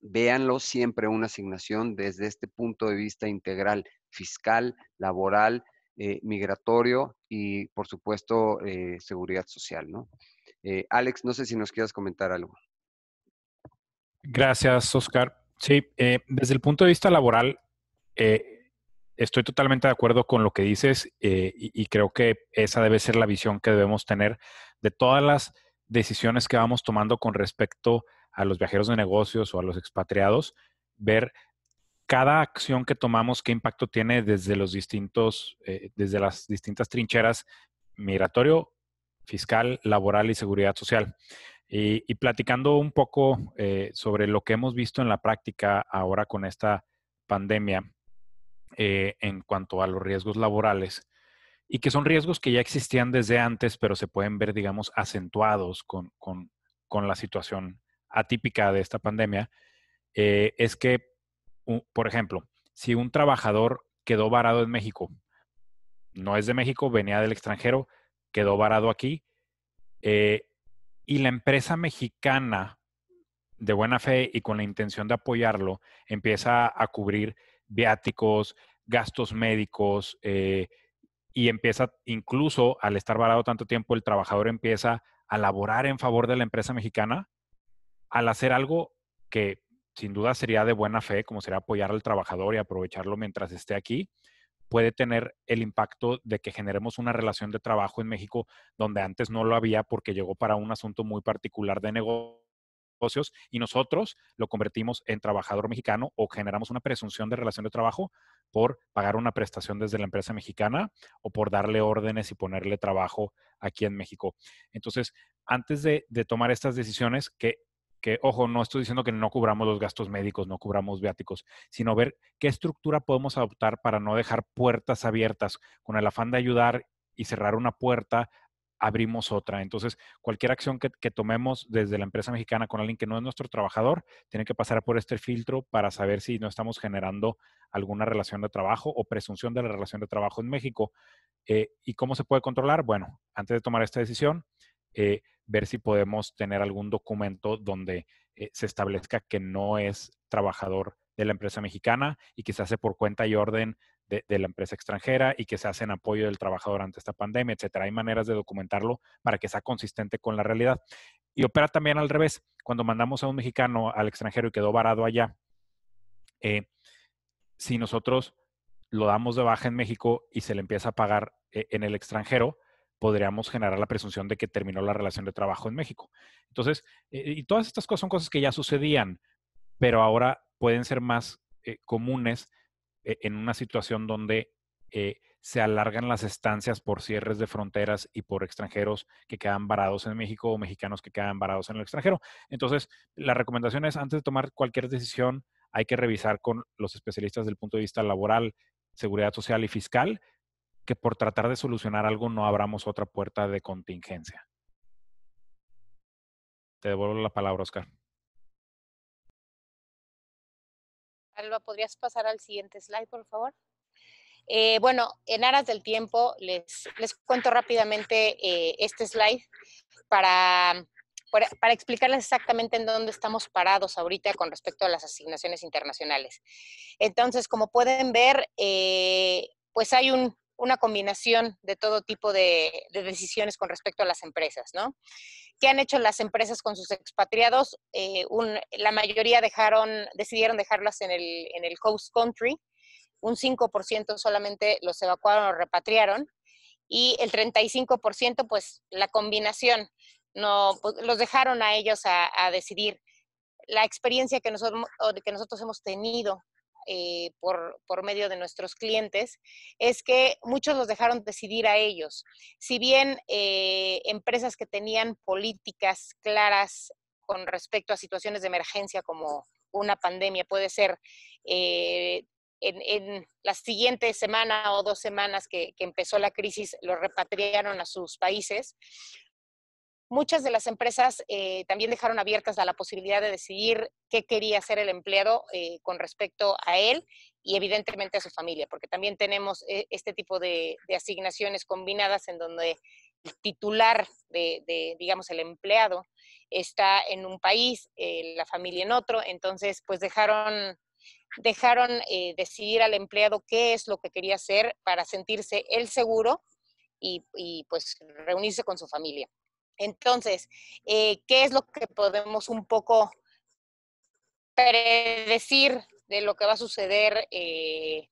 Véanlo siempre una asignación desde este punto de vista integral, fiscal, laboral, eh, migratorio y, por supuesto, eh, seguridad social. ¿no? Eh, Alex, no sé si nos quieras comentar algo. Gracias, Oscar. Sí, desde el punto de vista laboral, estoy totalmente de acuerdo con lo que dices eh, y, creo que esa debe ser la visión que debemos tener de todas las decisiones que vamos tomando con respecto a los viajeros de negocios o a los expatriados, ver cada acción que tomamos, qué impacto tiene desde los distintos, eh, desde las distintas trincheras migratorio, fiscal, laboral y seguridad social. Y, platicando un poco eh, sobre lo que hemos visto en la práctica ahora con esta pandemia, eh, en cuanto a los riesgos laborales y que son riesgos que ya existían desde antes, pero se pueden ver, digamos, acentuados con, la situación atípica de esta pandemia, eh, es que, por ejemplo, si un trabajador quedó varado en México, no es de México, venía del extranjero, quedó varado aquí, eh, y la empresa mexicana de buena fe y con la intención de apoyarlo empieza a cubrir viáticos, gastos médicos, eh, y empieza, incluso al estar varado tanto tiempo, el trabajador empieza a laborar en favor de la empresa mexicana al hacer algo que sin duda sería de buena fe, como sería apoyar al trabajador y aprovecharlo mientras esté aquí, puede tener el impacto de que generemos una relación de trabajo en México donde antes no lo había porque llegó para un asunto muy particular de negocio negocios y nosotros lo convertimos en trabajador mexicano o generamos una presunción de relación de trabajo por pagar una prestación desde la empresa mexicana o por darle órdenes y ponerle trabajo aquí en México. Entonces, antes de, tomar estas decisiones, que, que, ojo, no estoy diciendo que no cubramos los gastos médicos, no cubramos viáticos, sino ver qué estructura podemos adoptar para no dejar puertas abiertas con el afán de ayudar y cerrar una puerta abrimos otra. Entonces, cualquier acción que, tomemos desde la empresa mexicana con alguien que no es nuestro trabajador, tiene que pasar por este filtro para saber si no estamos generando alguna relación de trabajo o presunción de la relación de trabajo en México. Eh, ¿Y cómo se puede controlar? Bueno, antes de tomar esta decisión, eh, ver si podemos tener algún documento donde eh, se establezca que no es trabajador de la empresa mexicana y que se hace por cuenta y orden de, la empresa extranjera y que se hacen apoyo del trabajador ante esta pandemia, etcétera. Hay maneras de documentarlo para que sea consistente con la realidad. Y opera también al revés. Cuando mandamos a un mexicano al extranjero y quedó varado allá, eh, si nosotros lo damos de baja en México y se le empieza a pagar eh, en el extranjero, podríamos generar la presunción de que terminó la relación de trabajo en México. Entonces, eh, y todas estas cosas son cosas que ya sucedían, pero ahora pueden ser más comunes e-, en una situación donde eh, se alargan las estancias por cierres de fronteras y por extranjeros que quedan varados en México o mexicanos que quedan varados en el extranjero. Entonces, la recomendación es, antes de tomar cualquier decisión, hay que revisar con los especialistas del punto de vista laboral, seguridad social y fiscal, que por tratar de solucionar algo no abramos otra puerta de contingencia. Te devuelvo la palabra, Oscar. ¿podrías pasar al siguiente slide, por favor? Eh, bueno, en aras del tiempo, les, cuento rápidamente eh, este slide para, para, explicarles exactamente en dónde estamos parados ahorita con respecto a las asignaciones internacionales. Entonces, como pueden ver, eh, pues hay una combinación de todo tipo de, de decisiones con respecto a las empresas, ¿no? ¿Qué han hecho las empresas con sus expatriados? Eh, la mayoría dejaron, decidieron dejarlas en el, en el Coast Country. Un 5% solamente los evacuaron o repatriaron. Y el 35%, pues la combinación, no, pues, los dejaron a ellos a, decidir. La experiencia que nosotros, que nosotros hemos tenido eh, por, medio de nuestros clientes es que muchos los dejaron decidir a ellos. Si bien eh, empresas que tenían políticas claras con respecto a situaciones de emergencia como una pandemia puede ser eh, en, la siguiente semana o dos semanas que, empezó la crisis, los repatriaron a sus países. Muchas de las empresas eh, también dejaron abiertas a la posibilidad de decidir qué quería hacer el empleado eh, con respecto a él y evidentemente a su familia, porque también tenemos eh, este tipo de, asignaciones combinadas en donde el titular de, digamos, el empleado está en un país, la familia en otro, entonces pues dejaron, dejaron decidir al empleado qué es lo que quería hacer para sentirse él seguro y, y pues reunirse con su familia. Entonces, eh, ¿qué es lo que podemos un poco predecir de lo que va a suceder eh,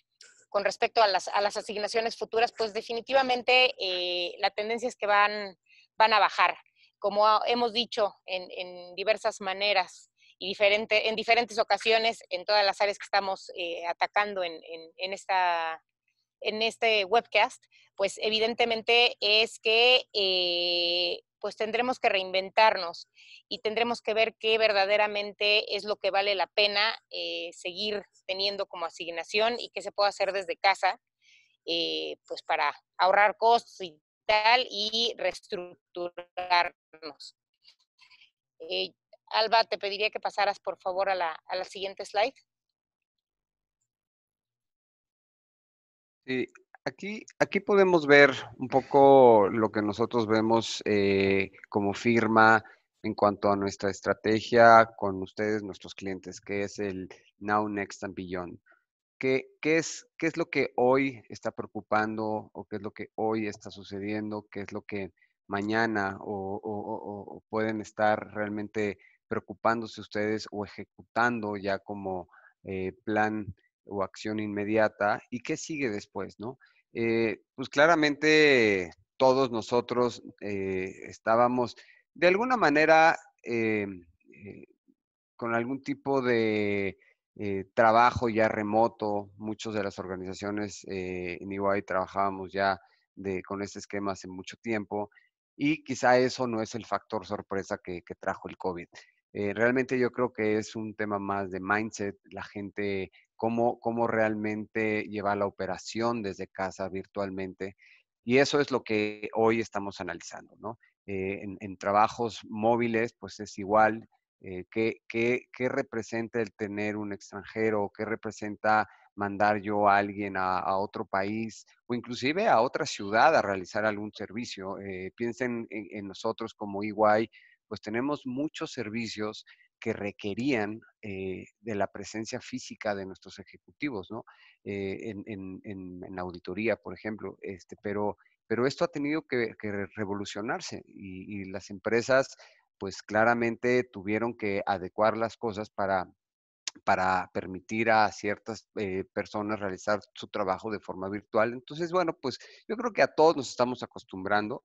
con respecto a las, asignaciones futuras? Pues definitivamente eh, la tendencia es que van, van a bajar, como hemos dicho en, diversas maneras y diferente, en diferentes ocasiones en todas las áreas que estamos atacando en, esta en este webcast, pues evidentemente es que pues tendremos que reinventarnos y tendremos que ver qué verdaderamente es lo que vale la pena eh, seguir teniendo como asignación y qué se puede hacer desde casa, eh, pues para ahorrar costos y tal y reestructurarnos. Eh, Alba, te pediría que pasaras por favor a la, a la siguiente slide. Sí, Aquí, aquí podemos ver un poco lo que nosotros vemos eh, como firma en cuanto a nuestra estrategia con ustedes, nuestros clientes, que es el Now, Next and Beyond. ¿Qué, es, lo que hoy está preocupando o qué es lo que hoy está sucediendo? ¿Qué es lo que mañana o, pueden estar realmente preocupándose ustedes o ejecutando ya como eh, plan o acción inmediata y qué sigue después, ¿no? Eh, pues claramente todos nosotros eh, estábamos de alguna manera eh, con algún tipo de trabajo ya remoto, muchas de las organizaciones en Iguay trabajábamos ya de, con este esquema hace mucho tiempo y quizá eso no es el factor sorpresa que, que trajo el COVID. realmente yo creo que es un tema más de mindset, la gente cómo, realmente llevar la operación desde casa virtualmente. Y eso es lo que hoy estamos analizando, ¿no? Eh, en, trabajos móviles, pues es igual. Eh, ¿qué, qué, representa el tener un extranjero? ¿Qué representa mandar yo a alguien a, otro país o inclusive a otra ciudad a realizar algún servicio? Eh, piensen en, nosotros como EY, pues tenemos muchos servicios que requerían eh, de la presencia física de nuestros ejecutivos, ¿no? Eh, en, la auditoría, por ejemplo, este, pero, pero esto ha tenido que, revolucionarse y, las empresas, pues claramente tuvieron que adecuar las cosas para, para permitir a ciertas eh, personas realizar su trabajo de forma virtual. Entonces, bueno, pues yo creo que a todos nos estamos acostumbrando.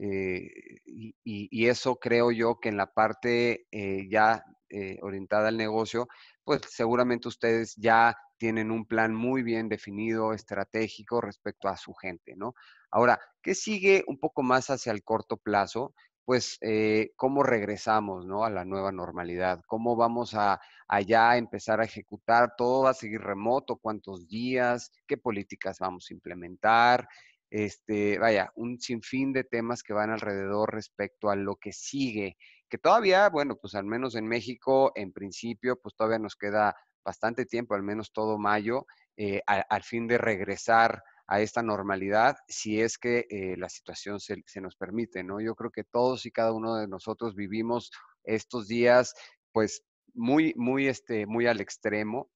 Eh, y, y, eso creo yo que en la parte eh, ya eh, orientada al negocio, pues seguramente ustedes ya tienen un plan muy bien definido, estratégico respecto a su gente, ¿no? Ahora, ¿qué sigue un poco más hacia el corto plazo? Pues eh, cómo regresamos, ¿no? A la nueva normalidad, cómo vamos a, allá empezar a ejecutar, todo va a seguir remoto, cuántos días, qué políticas vamos a implementar, este, vaya, un sinfín de temas que van alrededor respecto a lo que sigue, que todavía, bueno, pues al menos en México, en principio, pues todavía nos queda bastante tiempo, al menos todo mayo, eh, al, fin de regresar a esta normalidad si es que eh, la situación se, nos permite, ¿no? Yo creo que todos y cada uno de nosotros vivimos estos días, pues, muy, muy, este, muy al extremo,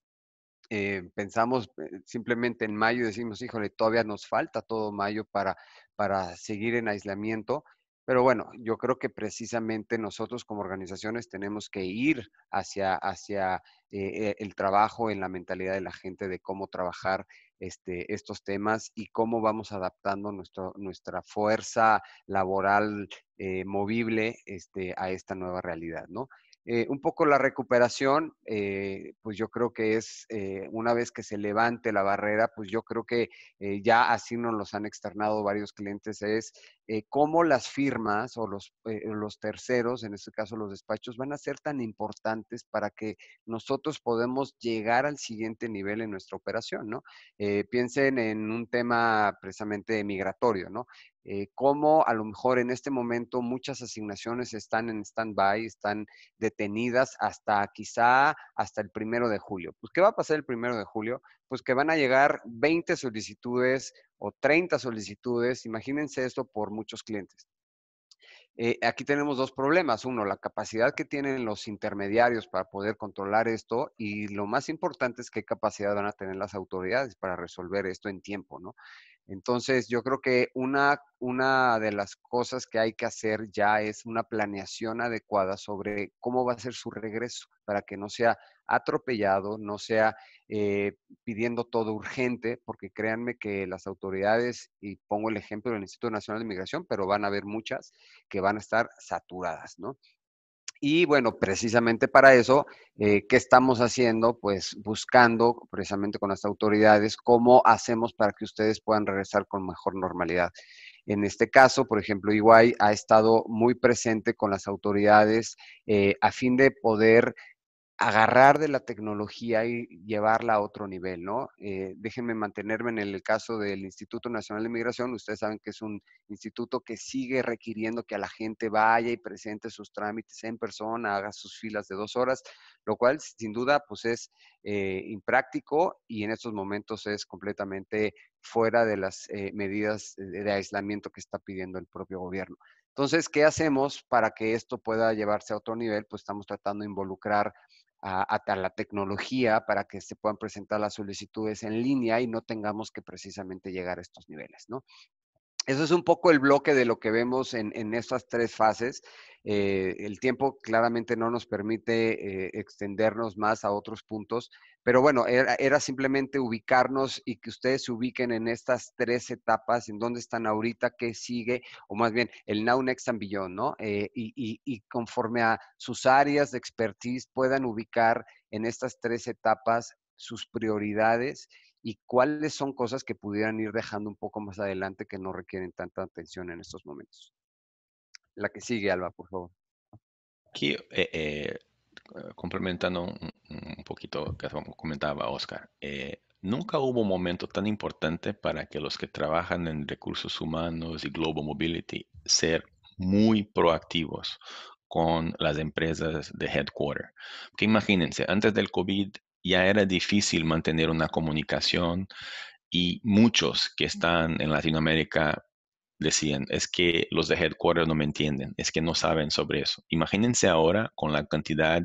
eh, pensamos eh, simplemente en mayo y decimos, híjole, todavía nos falta todo mayo para, seguir en aislamiento. Pero bueno, yo creo que precisamente nosotros como organizaciones tenemos que ir hacia, hacia eh, el trabajo en la mentalidad de la gente de cómo trabajar este, estos temas y cómo vamos adaptando nuestra fuerza laboral movible este, a esta nueva realidad, ¿no? Eh, un poco la recuperación, eh, pues yo creo que es eh, una vez que se levante la barrera, pues yo creo que ya así nos los han externado varios clientes, es cómo las firmas o los, los terceros, en este caso los despachos, van a ser tan importantes para que nosotros podemos llegar al siguiente nivel en nuestra operación, ¿no? piensen en un tema precisamente migratorio, ¿no? Eh, cómo a lo mejor en este momento muchas asignaciones están en stand-by, están detenidas hasta quizá hasta el primero de julio. Pues, ¿qué va a pasar el primero de julio? Pues que van a llegar 20 solicitudes o 30 solicitudes, imagínense esto por muchos clientes. Eh, aquí tenemos dos problemas. Uno, la capacidad que tienen los intermediarios para poder controlar esto y lo más importante es qué capacidad van a tener las autoridades para resolver esto en tiempo, ¿no? Entonces, yo creo que una, una de las cosas que hay que hacer ya es una planeación adecuada sobre cómo va a ser su regreso para que no sea atropellado, no sea eh, pidiendo todo urgente, porque créanme que las autoridades, y pongo el ejemplo del Instituto Nacional de Migración, pero van a haber muchas que van a estar saturadas, ¿no? Y bueno, precisamente para eso, eh, ¿qué estamos haciendo? Pues buscando precisamente con las autoridades cómo hacemos para que ustedes puedan regresar con mejor normalidad. En este caso, por ejemplo, Iguay ha estado muy presente con las autoridades eh, a fin de poder agarrar de la tecnología y llevarla a otro nivel, ¿no? Eh, déjenme mantenerme en el caso del Instituto Nacional de Migración. Ustedes saben que es un instituto que sigue requiriendo que a la gente vaya y presente sus trámites en persona, haga sus filas de dos horas, lo cual sin duda pues es eh, impráctico y en estos momentos es completamente fuera de las eh, medidas de aislamiento que está pidiendo el propio gobierno. Entonces, ¿qué hacemos para que esto pueda llevarse a otro nivel? Pues estamos tratando de involucrar a, la tecnología para que se puedan presentar las solicitudes en línea y no tengamos que precisamente llegar a estos niveles, ¿no? Eso es un poco el bloque de lo que vemos en, estas tres fases. Eh, el tiempo claramente no nos permite eh, extendernos más a otros puntos, pero bueno, era, simplemente ubicarnos y que ustedes se ubiquen en estas tres etapas, en dónde están ahorita, qué sigue, o más bien el Now, Next and ¿no? Eh, y, y conforme a sus áreas de expertise puedan ubicar en estas tres etapas sus prioridades y cuáles son cosas que pudieran ir dejando un poco más adelante que no requieren tanta atención en estos momentos. La que sigue, Alba, por favor. Aquí, eh, eh, eh, complementando un, poquito que comentaba Oscar, nunca hubo un momento tan importante para que los que trabajan en recursos humanos y Global Mobility ser muy proactivos con las empresas de headquarter. Porque imagínense, antes del COVID ya era difícil mantener una comunicación y muchos que están en Latinoamérica decían, es que los de headquarters no me entienden, es que no saben sobre eso. Imagínense ahora con la cantidad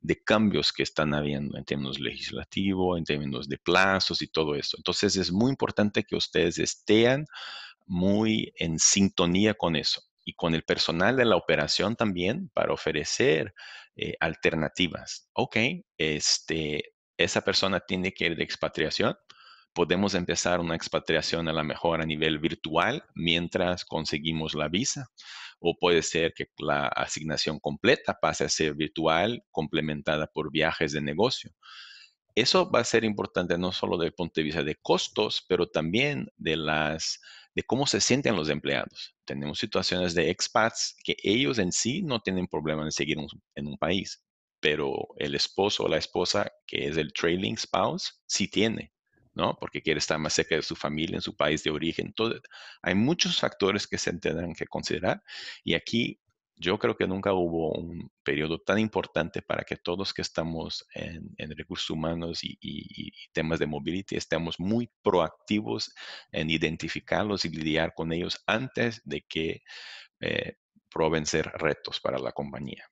de cambios que están habiendo en términos legislativos, en términos de plazos y todo eso. Entonces es muy importante que ustedes estén muy en sintonía con eso y con el personal de la operación también para ofrecer eh, alternativas. Ok, este, esa persona tiene que ir de expatriación. Podemos empezar una expatriación a lo mejor a nivel virtual mientras conseguimos la visa o puede ser que la asignación completa pase a ser virtual complementada por viajes de negocio. Eso va a ser importante no solo desde el punto de vista de costos, pero también de las de cómo se sienten los empleados. Tenemos situaciones de expats que ellos en sí no tienen problema en seguir en un país, pero el esposo o la esposa, que es el trailing spouse, sí tiene, ¿no? Porque quiere estar más cerca de su familia, en su país de origen. hay muchos factores que se tendrán que considerar y aquí yo creo que nunca hubo un periodo tan importante para que todos que estamos en, recursos humanos y, temas de mobility estemos muy proactivos en identificarlos y lidiar con ellos antes de que eh, ser retos para la compañía.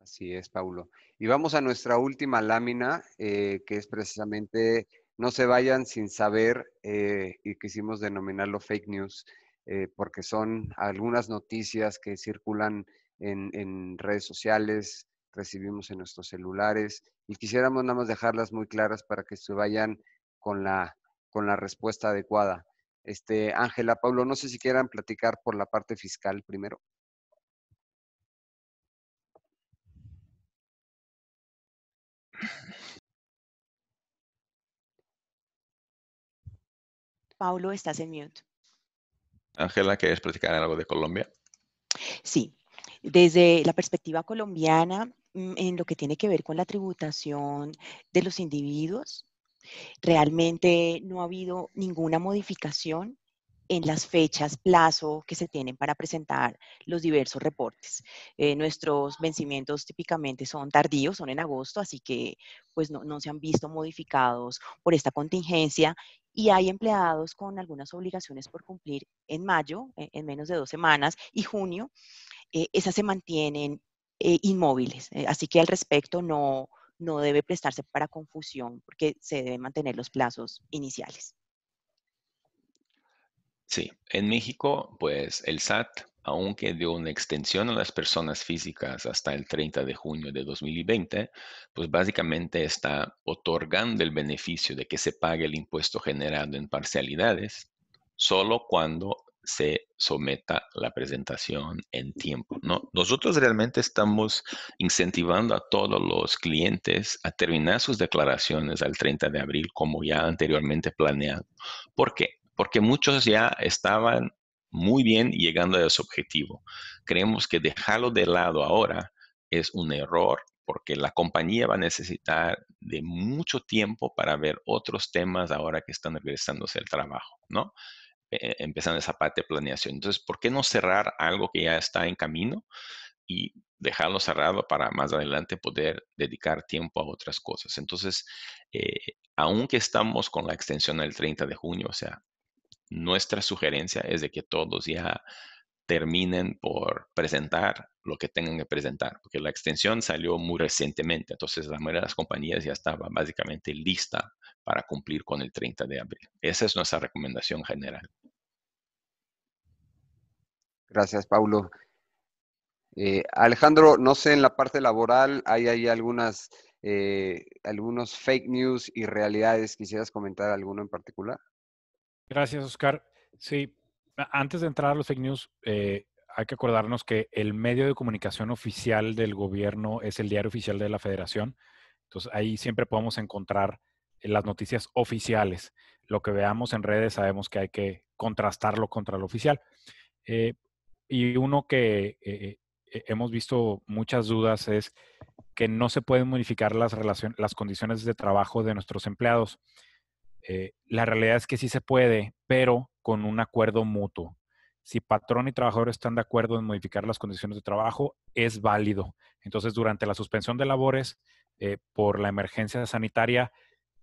Así es, Paulo. Y vamos a nuestra última lámina, eh, que es precisamente no se vayan sin saber eh, y quisimos denominarlo fake news. Eh, porque son algunas noticias que circulan en, redes sociales, recibimos en nuestros celulares y quisiéramos nada más dejarlas muy claras para que se vayan con la, con la respuesta adecuada. Este, Ángela, Pablo, no sé si quieran platicar por la parte fiscal primero. Pablo, estás en mute. Ángela, ¿quieres platicar algo de Colombia? Sí, desde la perspectiva colombiana, mm, en lo que tiene que ver con la tributación de los individuos, realmente no ha habido ninguna modificación en las fechas, plazo que se tienen para presentar los diversos reportes. Eh, nuestros vencimientos típicamente son tardíos, son en agosto, así que pues no se han visto modificados por esta contingencia y hay empleados con algunas obligaciones por cumplir en mayo, eh, en menos de dos semanas, y junio, eh, esas se mantienen eh, inmóviles. así que al respecto no, no debe prestarse para confusión porque se deben mantener los plazos iniciales. Sí, en México, pues el SAT aunque dio una extensión a las personas físicas hasta el 30 de junio de 2020, pues básicamente está otorgando el beneficio de que se pague el impuesto generado en parcialidades solo cuando se someta la presentación en tiempo. ¿no? Nosotros realmente estamos incentivando a todos los clientes a terminar sus declaraciones al 30 de abril como ya anteriormente planeado. ¿Por qué? Porque muchos ya estaban muy bien llegando a ese objetivo. Creemos que dejarlo de lado ahora es un error porque la compañía va a necesitar de mucho tiempo para ver otros temas ahora que están regresándose al trabajo, ¿no? Eh, empezando esa parte de planeación. Entonces, ¿por qué no cerrar algo que ya está en camino y dejarlo cerrado para más adelante poder dedicar tiempo a otras cosas? Entonces, eh, aunque estamos con la extensión al 30 de junio, o sea, nuestra sugerencia es de que todos ya terminen por presentar lo que tengan que presentar, porque la extensión salió muy recientemente, entonces la mayoría de las compañías ya estaba básicamente lista para cumplir con el 30 de abril. Esa es nuestra recomendación general. Gracias, Paulo. Eh, Alejandro, no sé, en la parte laboral hay, ahí algunas, eh, algunos fake news y realidades. ¿Quisieras comentar alguno en particular? Gracias, Oscar. Sí, antes de entrar a los fake news, eh, hay que acordarnos que el medio de comunicación oficial del gobierno es el diario oficial de la federación. Entonces ahí siempre podemos encontrar eh, las noticias oficiales. Lo que veamos en redes sabemos que hay que contrastarlo contra lo oficial. Eh, y uno que hemos visto muchas dudas es que no se pueden modificar las, las condiciones de trabajo de nuestros empleados. Eh, la realidad es que sí se puede, pero con un acuerdo mutuo. Si patrón y trabajador están de acuerdo en modificar las condiciones de trabajo, es válido. Entonces, durante la suspensión de labores eh, por la emergencia sanitaria,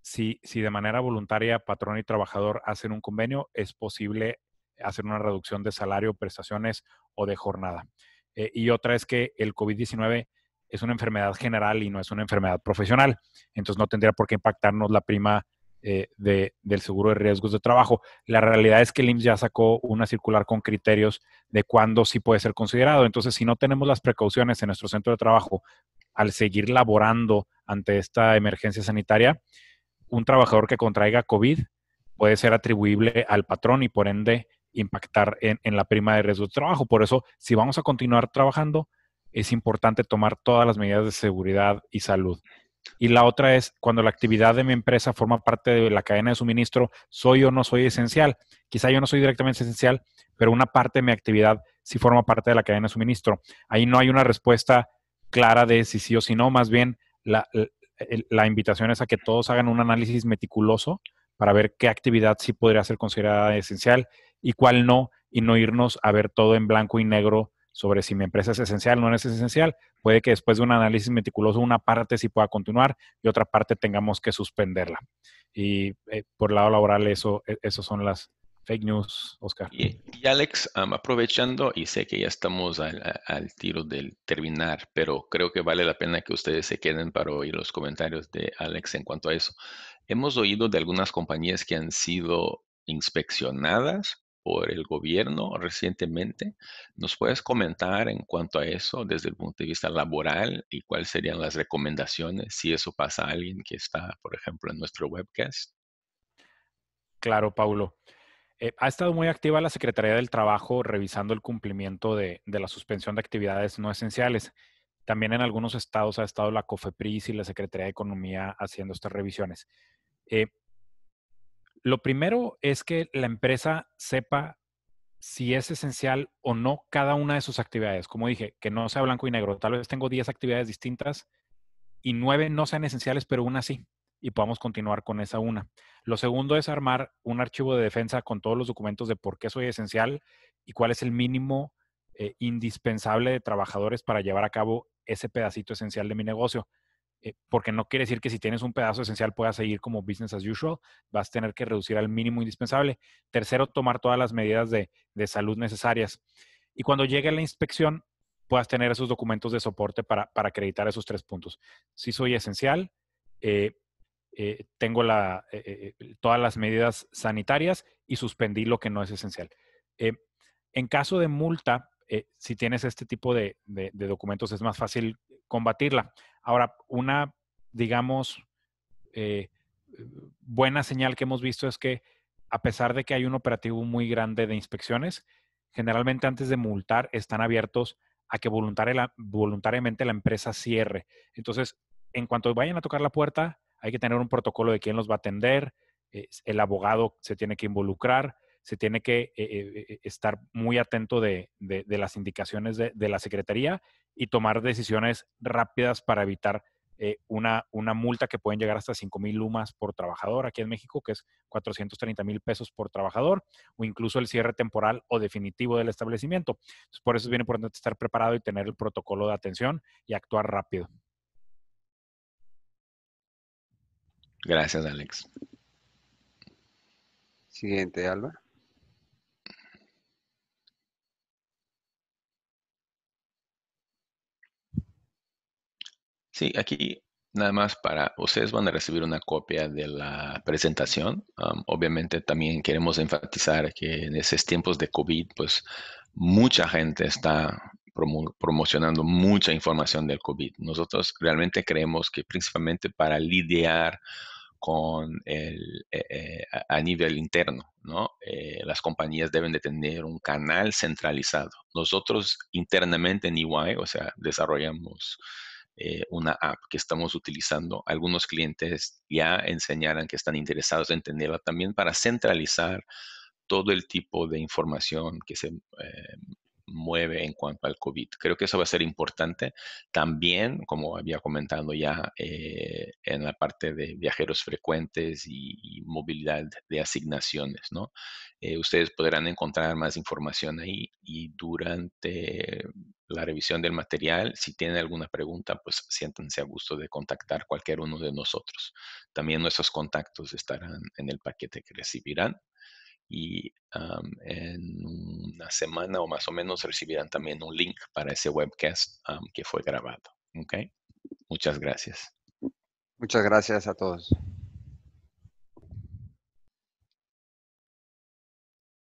si, si de manera voluntaria patrón y trabajador hacen un convenio, es posible hacer una reducción de salario, prestaciones o de jornada. Eh, y otra es que el COVID-19 es una enfermedad general y no es una enfermedad profesional. Entonces, no tendría por qué impactarnos la prima eh, de, del seguro de riesgos de trabajo. La realidad es que el IMSS ya sacó una circular con criterios de cuándo sí puede ser considerado. Entonces, si no tenemos las precauciones en nuestro centro de trabajo al seguir laborando ante esta emergencia sanitaria, un trabajador que contraiga COVID puede ser atribuible al patrón y por ende impactar en, en la prima de riesgo de trabajo. Por eso, si vamos a continuar trabajando, es importante tomar todas las medidas de seguridad y salud. Y la otra es cuando la actividad de mi empresa forma parte de la cadena de suministro, soy o no soy esencial. Quizá yo no soy directamente esencial, pero una parte de mi actividad sí forma parte de la cadena de suministro. Ahí no hay una respuesta clara de si sí o si no, más bien la, la invitación es a que todos hagan un análisis meticuloso para ver qué actividad sí podría ser considerada esencial y cuál no, y no irnos a ver todo en blanco y negro sobre si mi empresa es esencial o no es esencial. Puede que después de un análisis meticuloso una parte sí pueda continuar y otra parte tengamos que suspenderla. Y eh, por el lado laboral, eso, e, son las fake news, Oscar. Y, Alex, aprovechando, y sé que ya estamos al, al, tiro del terminar, pero creo que vale la pena que ustedes se queden para oír los comentarios de Alex en cuanto a eso. Hemos oído de algunas compañías que han sido inspeccionadas por el gobierno recientemente. ¿Nos puedes comentar en cuanto a eso desde el punto de vista laboral y cuáles serían las recomendaciones si eso pasa a alguien que está, por ejemplo, en nuestro webcast? Claro, Paulo. Eh, ha estado muy activa la Secretaría del Trabajo revisando el cumplimiento de, la suspensión de actividades no esenciales. También en algunos estados ha estado la COFEPRIS y la Secretaría de Economía haciendo estas revisiones. Eh, lo primero es que la empresa sepa si es esencial o no cada una de sus actividades. Como dije, que no sea blanco y negro. Tal vez tengo 10 actividades distintas y 9 no sean esenciales, pero una sí. Y podamos continuar con esa una. Lo segundo es armar un archivo de defensa con todos los documentos de por qué soy esencial y cuál es el mínimo eh, indispensable de trabajadores para llevar a cabo ese pedacito esencial de mi negocio. Eh, porque no quiere decir que si tienes un pedazo esencial puedas seguir como business as usual, vas a tener que reducir al mínimo indispensable. Tercero, tomar todas las medidas de, salud necesarias. Y cuando llegue la inspección, puedas tener esos documentos de soporte para, acreditar esos tres puntos. Si soy esencial, eh, eh, tengo todas las medidas sanitarias y suspendí lo que no es esencial. en caso de multa, si tienes este tipo de documentos, es más fácil combatirla Ahora, una, digamos, eh, buena señal que hemos visto es que a pesar de que hay un operativo muy grande de inspecciones, generalmente antes de multar están abiertos a que voluntariamente la empresa cierre. Entonces, en cuanto vayan a tocar la puerta, hay que tener un protocolo de quién los va a atender, el abogado se tiene que involucrar, se tiene que eh, eh, eh, estar muy atento de, las indicaciones de, la Secretaría y tomar decisiones rápidas para evitar una, una multa que pueden llegar hasta 5 mil lumas por trabajador aquí en México, que es 430 mil pesos por trabajador, o incluso el cierre temporal o definitivo del establecimiento. por eso es bien importante estar preparado y tener el protocolo de atención y actuar rápido. Gracias, Alex. Siguiente, Alba. Sí, aquí nada más para ustedes van a recibir una copia de la presentación. obviamente también queremos enfatizar que en esos tiempos de COVID, pues mucha gente está promocionando mucha información del COVID. Nosotros realmente creemos que principalmente para lidiar con el, eh, eh, a nivel interno, ¿no? Eh, las compañías deben de tener un canal centralizado. Nosotros internamente en EY, o sea, desarrollamos eh, una app que estamos utilizando. Algunos clientes ya enseñarán que están interesados en tenerla también para centralizar todo el tipo de información que se eh, mueve en cuanto al COVID. Creo que eso va a ser importante. También, como había comentado ya eh, en la parte de viajeros frecuentes y, movilidad de asignaciones, ¿no? ustedes podrán encontrar más información ahí y durante la revisión del material. Si tienen alguna pregunta, pues siéntense a gusto de contactar cualquier uno de nosotros. También nuestros contactos estarán en el paquete que recibirán y en una semana o más o menos recibirán también un link para ese webcast que fue grabado. ¿Okay? Muchas gracias. Muchas gracias a todos.